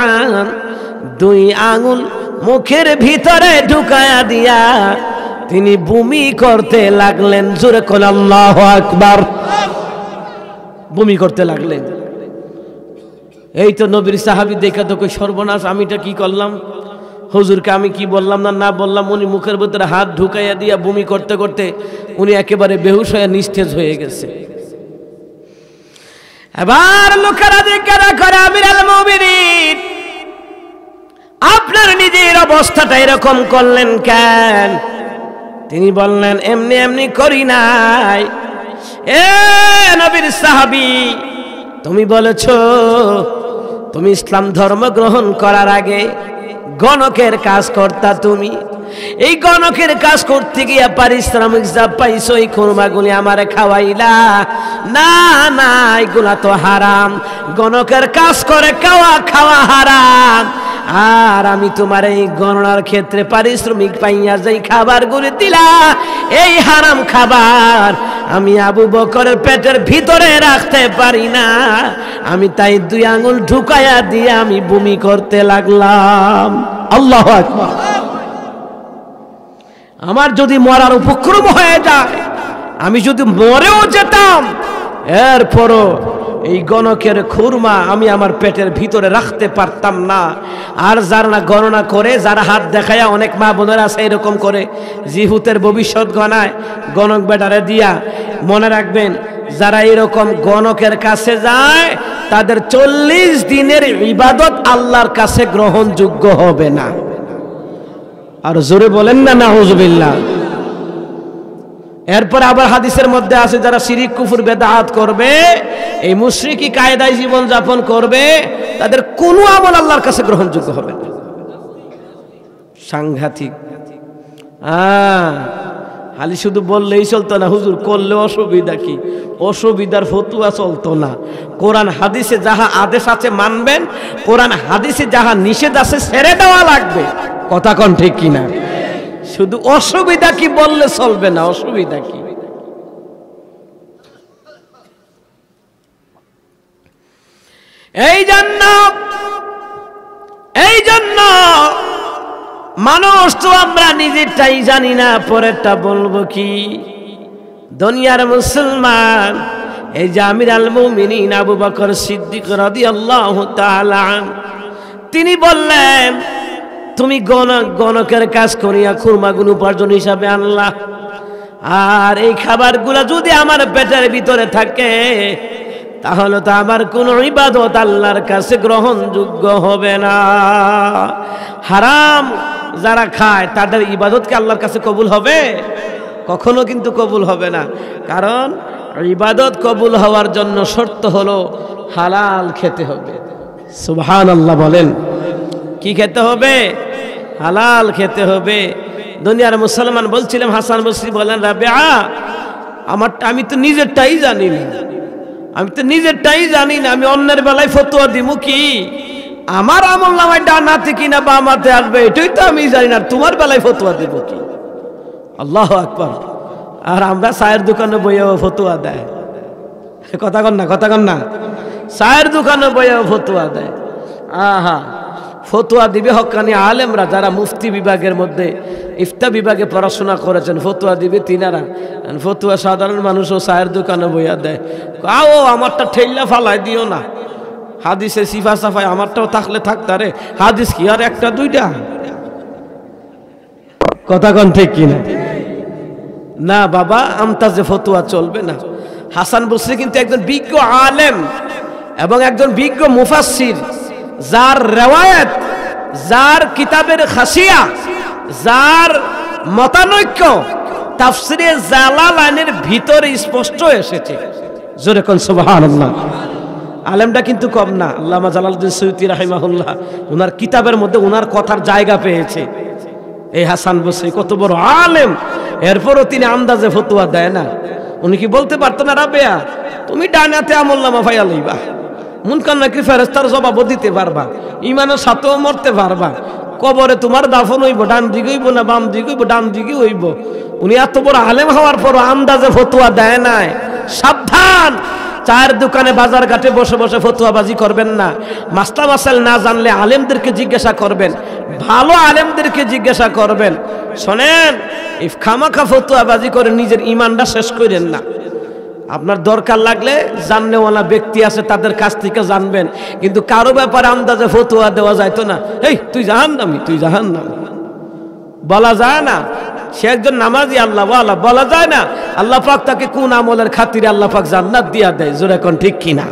দুই আঙুল মুখের ভিতরে ঢুকায়া দিয়া তিনি ভূমি করতে লাগলেন জোরে কোন আল্লাহ আকবার বমি করতে লাগলেন এই তো নবীর সাহাবি দেখে তো কই সর্বনাশ এটা কি করলাম হুজুরকে আমি কি বললাম না না বললাম উনি মুখের ভিতরে হাত ঢুকাইয়া দিয়া বমি করতে করতে উনি একেবারে বেহুশ হয়ে নিস্তেজ হয়ে গেছে এবার লোকেরা জিজ্ঞাসা করে আমির আল মুমিনিন আপনার নিজের অবস্থাটা এরকম করলেন কেন তিনি বললেন এমনি এমনি করি নাই এ নবীর সাহাবি তুমি বলেছো তুমি ইসলাম ধর্ম গ্রহণ করার আগে গণকের কাজ কর্তা তুমি এই গণকের কাজ করতে গিয়া পারিশ্রমিক যা পাইছো এই খুরমাগুলি আমারে খাওয়াইলা না না এগুলা তো হারাম গণকের কাজ করে খাওয়া খাওয়া হারাম আর আমি তোমার এই গণনার ক্ষেত্রে পারিশ্রমিক পাইয়া যেই খাবার গুলি দিলা এই হারাম খাবার আমি আবু বকরের পেটের ভিতরে রাখতে পারি না আমি তাই দুই আঙুল ঢুকাইয়া দিয়ে আমি বমি করতে লাগলাম আল্লাহ আমার যদি মরার উপক্রম হয়ে যায় আমি যদি মরেও যেতাম এরপরও এই গণকের খুরমা আমি আমার পেটের ভিতরে রাখতে পারতাম না আর যার না গণনা করে যারা হাত দেখায় অনেক মা বোনেরা আছে এরকম করে জিহুতের ভবিষ্যৎ গণায় গণক বেটারে দিয়া মনে রাখবেন যারা এরকম গণকের কাছে যায় তাদের চল্লিশ দিনের ইবাদত আল্লাহর কাছে গ্রহণযোগ্য হবে না আর জোরে বলেন না না হুজবিল্লা এরপর আবার হাদিসের মধ্যে আছে যারা শিরিক কুফুর বেদাহাত করবে এই মুশ্রিকি কায়দায় জীবন যাপন করবে তাদের কোনো আমল আল্লাহর কাছে গ্রহণযোগ্য হবে না সাংঘাতিক হ্যাঁ খালি শুধু বললেই চলতো না হুজুর করলে অসুবিধা কি অসুবিধার ফতুয়া চলতো না কোরআন হাদিসে যাহা আদেশ আছে মানবেন কোরআন হাদিসে যাহা নিষেধ আছে ছেড়ে দেওয়া লাগবে কথা কন ঠিক কিনা শুধু অসুবিধা কি বললে চলবে না অসুবিধা কি এই জন্য এই জন্য মানুষ তো আমরা নিজেরটাই জানি না পরেরটা বলবো কি দুনিয়ার মুসলমান এই যে আমির আল মুমিনিন আবু বকর সিদ্দিক রাদিয়াল্লাহু তাআলা তিনি বললেন তুমি গণক গণকের কাজ করিয়া খুরমাগুলো উপার্জন হিসাবে আনলা আর এই খাবারগুলা যদি আমার পেটের ভিতরে থাকে তাহলে তো আমার কোনো ইবাদত আল্লাহর কাছে গ্রহণযোগ্য হবে না হারাম যারা খায় তাদের ইবাদতকে আল্লাহর কাছে কবুল হবে কখনো কিন্তু কবুল হবে না কারণ ইবাদত কবুল হওয়ার জন্য শর্ত হলো হালাল খেতে হবে সুবহান আল্লাহ বলেন কি খেতে হবে হালাল খেতে হবে দুনিয়ার মুসলমান বলছিলাম হাসান বসরি বলেন রাবে আমার আমি তো নিজেরটাই জানি না আমি তো নিজেরটাই জানি না আমি অন্যের বেলায় ফতুয়া দিব কি আমার আমল নামায় ডানাতে কিনা বা আমাতে আসবে এটাই তো আমি জানি না তোমার বেলায় ফতুয়া দিব কি আল্লাহ আকবর আর আমরা সায়ের দোকানে বইয়ে ফতুয়া দেয় কথা কন না কথা কন না সায়ের দোকানে বইয়ে ফতুয়া দেয় আহা ফতুয়া দিবে হকানি আলেমরা যারা মুফতি বিভাগের মধ্যে ইফতা বিভাগে পড়াশোনা করেছেন ফতুয়া দিবে তিনারা ফতুয়া সাধারণ মানুষও চায়ের দোকানে বইয়া দেয় আও আমারটা ঠেল্লা ফালাই দিও না হাদিসে সিফা সাফাই আমারটাও থাকলে থাকতারে হাদিস কি আর একটা দুইটা কথা কন ঠিক কিনা না বাবা যে ফতুয়া চলবে না হাসান বসরি কিন্তু একজন বিজ্ঞ আলেম এবং একজন বিজ্ঞ মুফাসির যার রেওয়ায়ত যার কিতাবের খাসিয়া যার মতানৈক্য তাফসিরে জালাল আইনের ভিতরে স্পষ্ট এসেছে জোরে কোন সুবহানাল্লাহ আলেমটা কিন্তু কম না আল্লামা জালালউদ্দিন সৈয়দি রাহিমাহুল্লাহ ওনার কিতাবের মধ্যে ওনার কথার জায়গা পেয়েছে এই হাসান বসরি কত বড় আলেম এরপরও তিনি আন্দাজে ফতুয়া দেয় না উনি কি বলতে পারতো না রাবেয়া তুমি ডানাতে আমল্লামা ভাইয়া লইবা মুনকার নাকি ফেরেস্তার জবাবও দিতে পারবা ইমানের সাথেও মরতে পারবা কবরে তোমার দাফন হইব ডান দিকে হইব না বাম দিকে হইব ডান দিকে হইব উনি এত বড় আলেম হওয়ার পর আন্দাজে ফতুয়া দেয় নাই সাবধান চায়ের দোকানে বাজার ঘাটে বসে বসে ফতুয়াবাজি করবেন না মাস্তা মাসাল না জানলে আলেমদেরকে জিজ্ঞাসা করবেন ভালো আলেমদেরকে জিজ্ঞাসা করবেন শোনেন খামাখা ফতুয়াবাজি করে নিজের ইমানটা শেষ করেন না আপনার দরকার লাগলে জাননেওয়ালা ব্যক্তি আছে তাদের কাছ থেকে জানবেন কিন্তু কারো ব্যাপারে আন্দাজে ফতুয়া দেওয়া যায় তো না এই তুই জাহান নামি তুই জাহান নামি বলা যায় না সে একজন নামাজি আল্লাহ আল্লাহ বলা যায় না আল্লাহ পাক তাকে কোন আমলের খাতিরে আল্লাহ পাক জান্নাত দিয়া দেয় জোর এখন ঠিক কিনা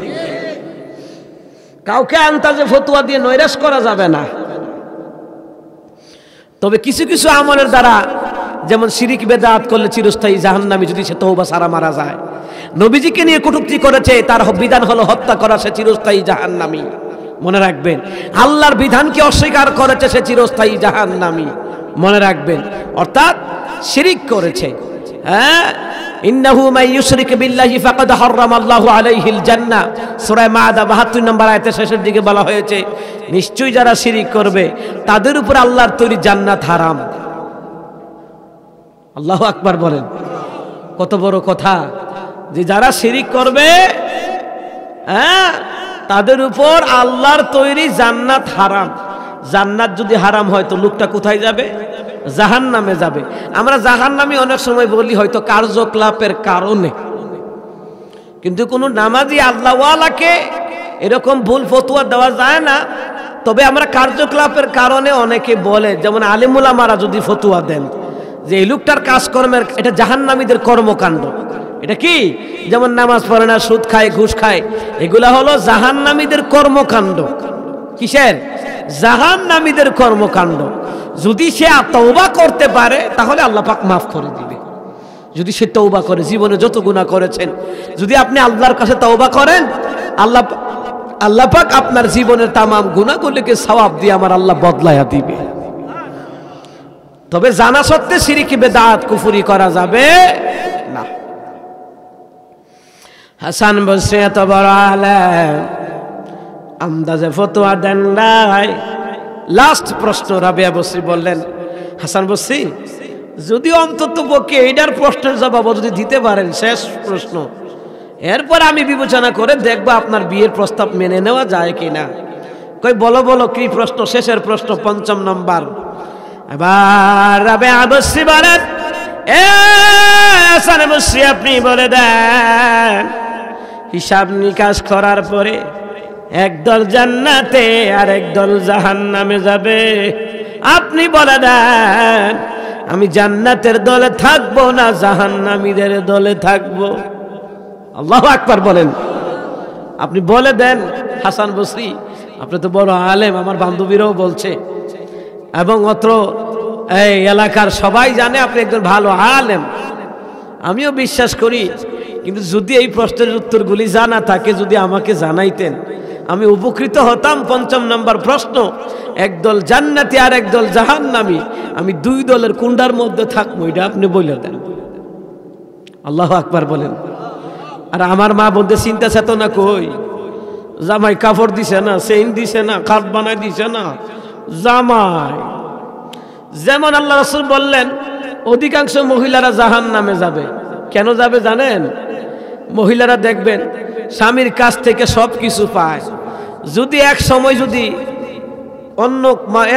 কাউকে আন্তাজে ফতুয়া দিয়ে নৈরাশ করা যাবে না তবে কিছু কিছু আমলের দ্বারা যেমন শিরিক বেদাত করলে চিরস্থায়ী জাহান্নামি যদি সে তহবা সারা মারা যায় নবীজিকে নিয়ে কটুক্তি করেছে তার বিধান হলো হত্যা করা সে চিরস্থায়ী জাহান্নামি মনে রাখবেন আল্লাহর বিধানকে অস্বীকার করেছে সে চিরস্থায়ী জাহান্নামি মনে রাখবেন অর্থাৎ শিরিক করেছে হ্যাঁ নিশ্চয় মাই নম্বর শেষের দিকে বলা হয়েছে নিশ্চয়ই যারা শিরিক করবে তাদের উপর আল্লাহর তৈরি জান্নাত হারাম আল্লাহ আকবার বলেন কত বড় কথা যে যারা শিরিক করবে হ্যাঁ তাদের উপর আল্লাহর তৈরি জান্নাত হারাম জান্নাত যদি হারাম হয় তো লোকটা কোথায় যাবে জাহান নামে যাবে আমরা জাহান নামে অনেক সময় বলি হয়তো কার্যকলাপের কারণে কিন্তু কোনো নামাজি আল্লাহওয়ালাকে এরকম ভুল ফতুয়া দেওয়া যায় না তবে আমরা কার্যকলাপের কারণে অনেকে বলে যেমন আলিমুলামারা যদি ফতুয়া দেন যে এই লোকটার কাজকর্মের এটা জাহান্নামীদের কর্মকাণ্ড এটা কি যেমন নামাজ পড়ে না সুদ খায় ঘুষ খায় এগুলা হলো জাহান্নামীদের কর্মকাণ্ড কিসের জাহান্নামীদের কর্মকাণ্ড যদি সে তৌবা করতে পারে তাহলে আল্লাহ পাক মাফ করে দিবে যদি সে তৌবা করে জীবনে যত গুণা করেছেন যদি আপনি আল্লাহর কাছে তৌবা করেন আল্লাহ আল্লাহ পাক আপনার জীবনের তামাম গুণাগুলিকে সবাব দিয়ে আমার আল্লাহ বদলায়া দিবে তবে জানা সত্ত্বে সিরিকি বেদাত কুফুরি করা যাবে না হাসান বসে এত বড় আলে আন্দাজে ফতোয়া দেন নাই লাস্ট প্রশ্ন রাবিয়া বসি বললেন হাসান বসি যদি অন্তত পক্ষে এইটার প্রশ্নের জবাব যদি দিতে পারেন শেষ প্রশ্ন এরপর আমি বিবেচনা করে দেখবো আপনার বিয়ের প্রস্তাব মেনে নেওয়া যায় কি না কই বলো বলো কি প্রশ্ন শেষের প্রশ্ন পঞ্চম নম্বর রাবে আপনি বলে দেন হিসাব নিকাশ করার পরে একদল জান্নাতে আর একদল জাহান নামে যাবে আপনি বলে দেন আমি জান্নাতের দলে থাকবো না জাহান নামীদের দলে থাকবো আল্লাহ আকবার বলেন আপনি বলে দেন হাসান বসরি আপনি তো বড় আলেম আমার বান্ধবীরাও বলছে এবং অত্র এই এলাকার সবাই জানে আপনি একজন ভালো আলেম আমিও বিশ্বাস করি কিন্তু যদি এই প্রশ্নের উত্তরগুলি জানা থাকে যদি আমাকে জানাইতেন আমি উপকৃত হতাম পঞ্চম নম্বর প্রশ্ন একদল জান্নাতি আর একদল জাহান্নামি আমি দুই দলের কুণ্ডার মধ্যে থাকবো এটা আপনি বলে দেন আল্লাহ আকবার বলেন আর আমার মা বলতে চিন্তা চেতনা কই জামাই কাপড় দিছে না চেইন দিছে না খাট বানাই দিছে না জামাই যেমন আল্লাহ রসুল বললেন অধিকাংশ মহিলারা জাহান নামে যাবে কেন যাবে জানেন মহিলারা দেখবেন স্বামীর কাছ থেকে সব কিছু পায় যদি এক সময় যদি অন্য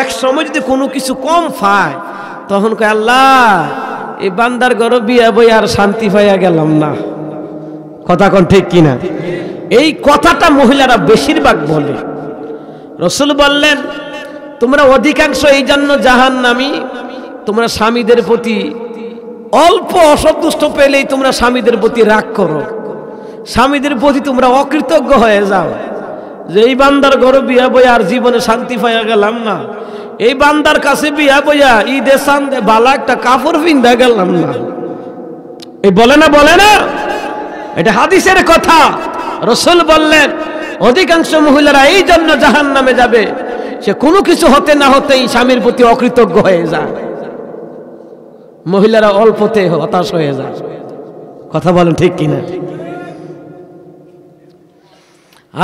এক সময় যদি কোনো কিছু কম পায় তখন কয় আল্লাহ এই বান্দার গর বিয়া বই আর শান্তি পাইয়া গেলাম না কথা কন ঠিক কিনা এই কথাটা মহিলারা বেশিরভাগ বলে রসুল বললেন তোমরা অধিকাংশ এই জন্য জাহান নামি তোমরা স্বামীদের প্রতি অল্প অসন্তুষ্ট পেলেই তোমরা স্বামীদের প্রতি রাগ করো স্বামীদের প্রতি তোমরা অকৃতজ্ঞ হয়ে যাও যে এই বান্দার ঘরে বিয়া বইয়া আর জীবনে শান্তি পাইয়া গেলাম না এই বান্দার কাছে বিয়া বইয়া ই সান্দে বালা একটা কাপড় পিন্দা গেলাম না এই বলে না বলে না এটা হাদিসের কথা রসুল বললেন অধিকাংশ মহিলারা এই জন্য জাহান নামে যাবে সে কোনো কিছু হতে না হতেই স্বামীর প্রতি অকৃতজ্ঞ হয়ে যায় মহিলারা অল্পতে হতাশ হয়ে যায় কথা বলেন ঠিক কিনা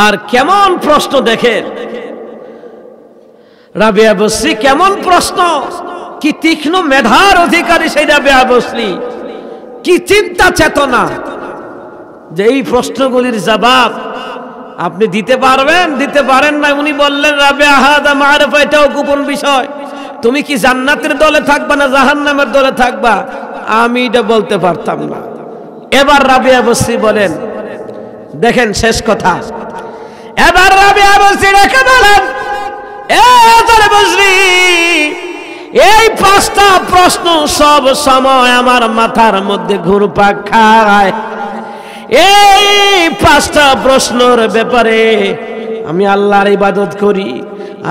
আর কেমন প্রশ্ন দেখেন রাবিয়া বসরি কেমন প্রশ্ন কি তীক্ষ্ণ মেধার অধিকারী সেই রাবিয়া বসরি কি চিন্তা চেতনা যে এই প্রশ্নগুলির জবাব আপনি দিতে পারবেন দিতে পারেন না উনি বললেন রাবে আহাদা মারফা এটাও গোপন বিষয় তুমি কি জান্নাতের দলে থাকবা না জাহান্নামের দলে থাকবা আমি এটা বলতে পারতাম না এবার রাবে আবশ্রী বলেন দেখেন শেষ কথা এবার রাবে আবশ্রী রেখে বলেন এই পাঁচটা প্রশ্ন সব সময় আমার মাথার মধ্যে ঘুরপাক খায় এই পাঁচটা প্রশ্নর ব্যাপারে আমি আল্লাহর ইবাদত করি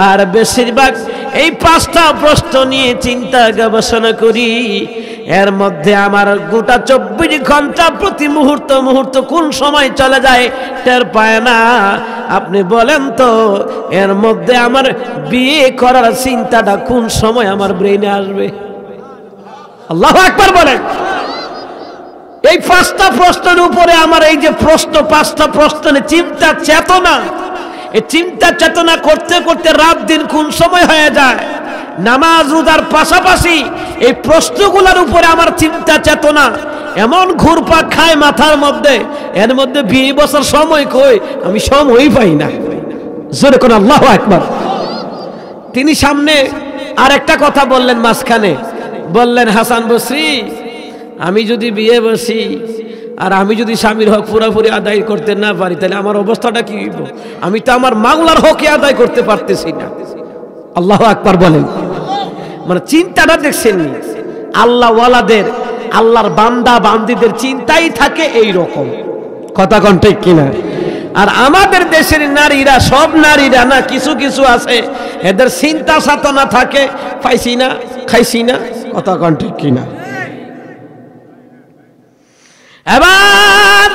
আর বেশিরভাগ এই পাঁচটা প্রশ্ন নিয়ে চিন্তা গবেষণা করি এর মধ্যে আমার গোটা চব্বিশ ঘন্টা প্রতি মুহূর্ত মুহূর্ত কোন সময় চলে যায় টের পায় না আপনি বলেন তো এর মধ্যে আমার বিয়ে করার চিন্তাটা কোন সময় আমার ব্রেনে আসবে আল্লাহ একবার বলেন এই পাঁচটা প্রশ্নের উপরে আমার এই যে প্রশ্ন পাঁচটা প্রশ্নের চিন্তা চেতনা এই চিন্তা চেতনা করতে করতে রাত দিন কোন সময় হয়ে যায় নামাজ রোজার পাশাপাশি এই প্রশ্নগুলোর উপরে আমার চিন্তা চেতনা এমন ঘুরপা খায় মাথার মধ্যে এর মধ্যে বিয়ে বছর সময় কই আমি সময় পাই না জোরে কোন আল্লাহ একবার তিনি সামনে আর একটা কথা বললেন মাঝখানে বললেন হাসান বসরি আমি যদি বিয়ে বসি আর আমি যদি স্বামীর হক পুরাপুরি আদায় করতে না পারি তাহলে আমার অবস্থাটা কি হইব আমি তো আমার মাংলার হকে আদায় করতে পারতেছি না আল্লাহ আকবার বলেন মানে চিন্তাটা দেখছেন আল্লাহ ওয়ালাদের আল্লাহর বান্দা বান্দিদের চিন্তাই থাকে এই রকম কথা কন ঠিক কিনা আর আমাদের দেশের নারীরা সব নারীরা না কিছু কিছু আছে এদের চিন্তা সাতনা থাকে পাইছি না খাইছি না কথা কন ঠিক কিনা এবার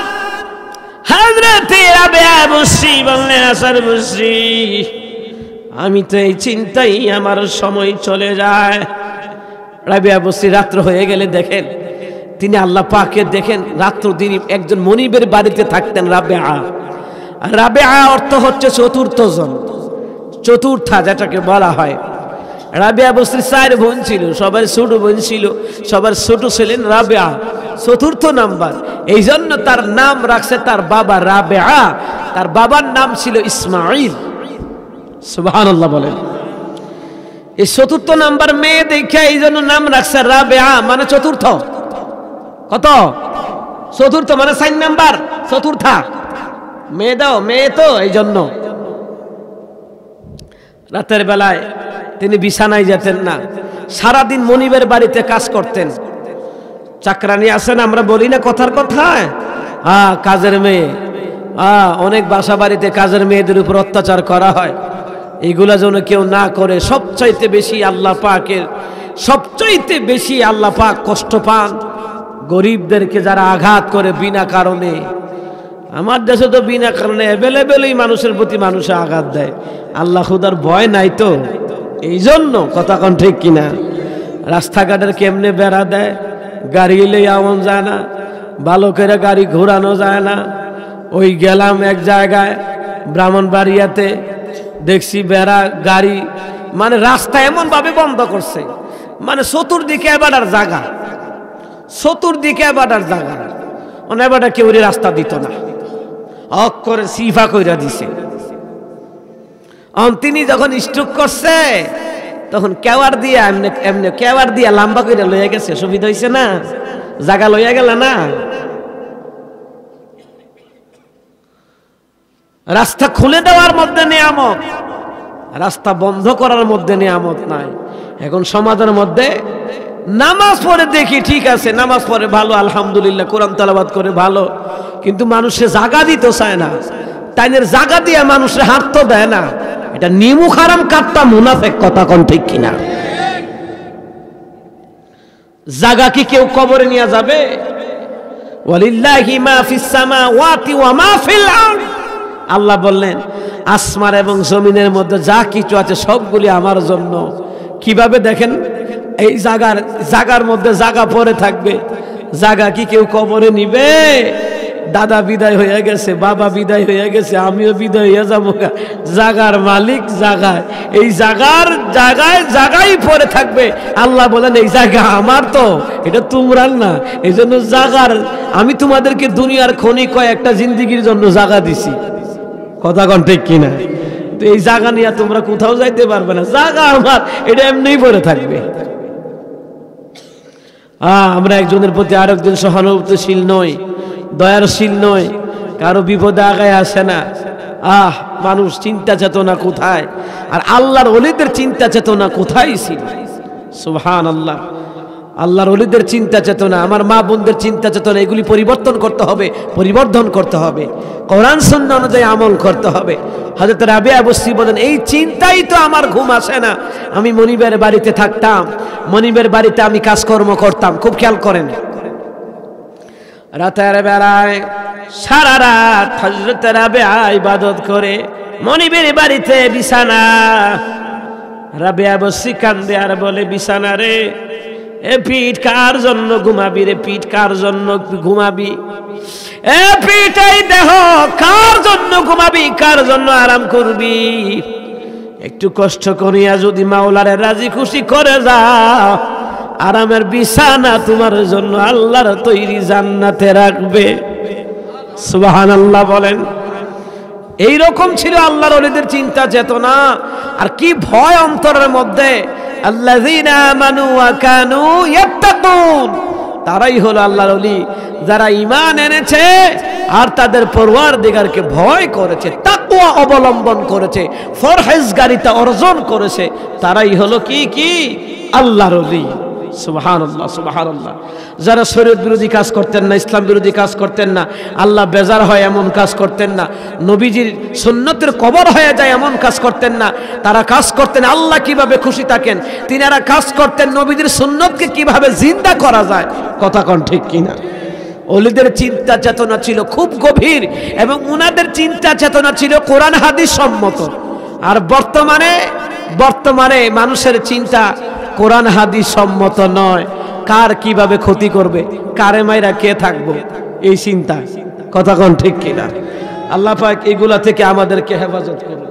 হাজরতে রাবেয়া বসি বললেন আসার বসি আমি তো এই চিন্তাই আমার সময় চলে যায় রাবিয়া বসি রাত্র হয়ে গেলে দেখেন তিনি আল্লাহ পাকে দেখেন রাত্র তিনি একজন মনিবের বাড়িতে থাকতেন রাবেয়া রাবেয়া অর্থ হচ্ছে চতুর্থ জন চতুর্থা যেটাকে বলা হয় রাবিয়া বস্ত্রী চার বোন ছিল সবার ছোট বোন ছিল সবার ছোট ছিলেন রাবিয়া চতুর্থ নাম্বার এই জন্য তার নাম রাখছে তার বাবা রাবেয়া তার বাবার নাম ছিল ইসমাইল সুবাহান্লাহ বলেন এই চতুর্থ নাম্বার মেয়ে দেখে এই জন্য নাম রাখছে রাবেয়া মানে চতুর্থ কত চতুর্থ মানে সাইন নাম্বার চতুর্থা মেয়ে দাও মেয়ে তো এই জন্য রাতের বেলায় তিনি বিছানায় যেতেন না সারাদিন মনিবের বাড়িতে কাজ করতেন চাকরানি আছেন আমরা বলি না কথার কথা হ্যাঁ কাজের মেয়ে হ্যাঁ অনেক বাসা বাড়িতে কাজের মেয়েদের উপর অত্যাচার করা হয় এগুলো যেন কেউ না করে সবচাইতে বেশি আল্লাহ পাকের সবচাইতে বেশি আল্লাহ পাক কষ্ট পান গরিবদেরকে যারা আঘাত করে বিনা কারণে আমার দেশে তো বিনা কারণে অ্যাভেলেবেলই মানুষের প্রতি মানুষে আঘাত দেয় আল্লাহ খুদার ভয় নাই তো এই জন্য কথা কন ঠিক কিনা রাস্তাঘাটের কেমনে বেড়া দেয় গাড়ি এলে আমন যায় না ভালো করে গাড়ি ঘোরানো যায় না ওই গেলাম এক জায়গায় ব্রাহ্মণবাড়িয়াতে দেখছি বেড়া গাড়ি মানে রাস্তা এমনভাবে বন্ধ করছে মানে চতুর্দিকে এবার জায়গা চতুর্দিকে এবার জায়গা মানে এবার কেউ রাস্তা দিত না অক করে সিফা কইরা দিছে তিনি যখন স্ট্রোক করছে তখন কেওয়ার দিয়া এমনি এমনি কেওয়ার দিয়া লম্বা করে লইয়া গেছে সুবিধা হয়েছে না জায়গা লইয়া গেল না রাস্তা খুলে দেওয়ার মধ্যে নিয়ামত রাস্তা বন্ধ করার মধ্যে নিয়ামত নাই এখন সমাজের মধ্যে নামাজ পড়ে দেখি ঠিক আছে নামাজ পড়ে ভালো আলহামদুলিল্লাহ কোরআন তালাবাদ করে ভালো কিন্তু মানুষে জাগা দিতে চায় না টাইনের জাগা দিয়ে মানুষের তো দেয় না এটা নিমু খারাম কাটটা মুনাফেক কথা কন ঠিক কিনা জাগা কি কেউ কবরে নিয়ে যাবে আল্লাহ বললেন আসমার এবং জমিনের মধ্যে যা কিছু আছে সবগুলি আমার জন্য কিভাবে দেখেন এই জাগার জাগার মধ্যে জাগা পরে থাকবে জাগা কি কেউ কবরে নিবে দাদা বিদায় হয়ে গেছে বাবা বিদায় হয়ে গেছে আমিও বিদায় হয়ে যাবো জাগার মালিক জাগায় এই জাগার জাগায় জাগাই পরে থাকবে আল্লাহ বলেন এই জায়গা আমার তো এটা তোমরা না এই জন্য জাগার আমি তোমাদেরকে দুনিয়ার খনি একটা জিন্দিগির জন্য জাগা দিছি কথা কন ঠিক কিনা তো এই জাগা নিয়ে তোমরা কোথাও যাইতে পারবে না জাগা আমার এটা এমনি পরে থাকবে আমরা একজনের প্রতি আরেকজন সহানুভূতিশীল নই দয়ারশীল নয় কারো বিপদে আগায় আসে না আহ মানুষ চিন্তা চেতনা কোথায় আর আল্লাহর অলিদের চিন্তা চেতনা কোথায় ছিল সুহান আল্লাহ আল্লাহর অলিদের চিন্তা চেতনা আমার মা বোনদের চিন্তা চেতনা এগুলি পরিবর্তন করতে হবে পরিবর্ধন করতে হবে কোরআন সন্ধ্যা অনুযায়ী আমল করতে হবে হজরত রাবে অবশ্যই বলেন এই চিন্তাই তো আমার ঘুম আসে না আমি মনিবের বাড়িতে থাকতাম মনিবের বাড়িতে আমি কাজকর্ম করতাম খুব খেয়াল করেন রাতের বেলায় সারা রাত হজরতের ইবাদত করে মনিবের বাড়িতে বিছানা রাবেয়া বসি কান্দে আর বলে বিছানা রে এ পিঠ কার জন্য ঘুমাবি রে পিঠ কার জন্য ঘুমাবি এ পিঠ এই দেহ কার জন্য ঘুমাবি কার জন্য আরাম করবি একটু কষ্ট করিয়া যদি মাওলারে রাজি খুশি করে যা আরামের বিছানা তোমার জন্য আল্লাহর তৈরি জান্নাতে রাখবে সুবাহান আল্লাহ বলেন এই রকম ছিল আল্লাহর অলিদের চিন্তা চেতনা আর কি ভয় অন্তরের মধ্যে তারাই হলো আল্লাহর অলি যারা ইমান এনেছে আর তাদের পরোয়ার দিগারকে ভয় করেছে তাকুয়া অবলম্বন করেছে ফরহেজগারিতা অর্জন করেছে তারাই হলো কি কি আল্লাহর অলি সুবাহান আল্লাহ যারা শরীর বিরোধী কাজ করতেন না ইসলাম বিরোধী কাজ করতেন না আল্লাহ বেজার হয় এমন কাজ করতেন না নবীজির সুন্নতের কবর হয়ে যায় এমন কাজ করতেন না তারা কাজ করতেন আল্লাহ কিভাবে খুশি থাকেন তিনি এরা কাজ করতেন নবীজির সুন্নতকে কিভাবে জিন্দা করা যায় কথা কন ঠিক কিনা অলিদের চিন্তা চেতনা ছিল খুব গভীর এবং উনাদের চিন্তা চেতনা ছিল কোরআন হাদিস সম্মত আর বর্তমানে বর্তমানে মানুষের চিন্তা কোরআন হাদিস সম্মত নয় কার কিভাবে ক্ষতি করবে কারে মাইরা কে থাকবো এই চিন্তা কথা কন ঠিক কিনা আল্লাহ পাক এগুলা থেকে আমাদেরকে হেফাজত করবে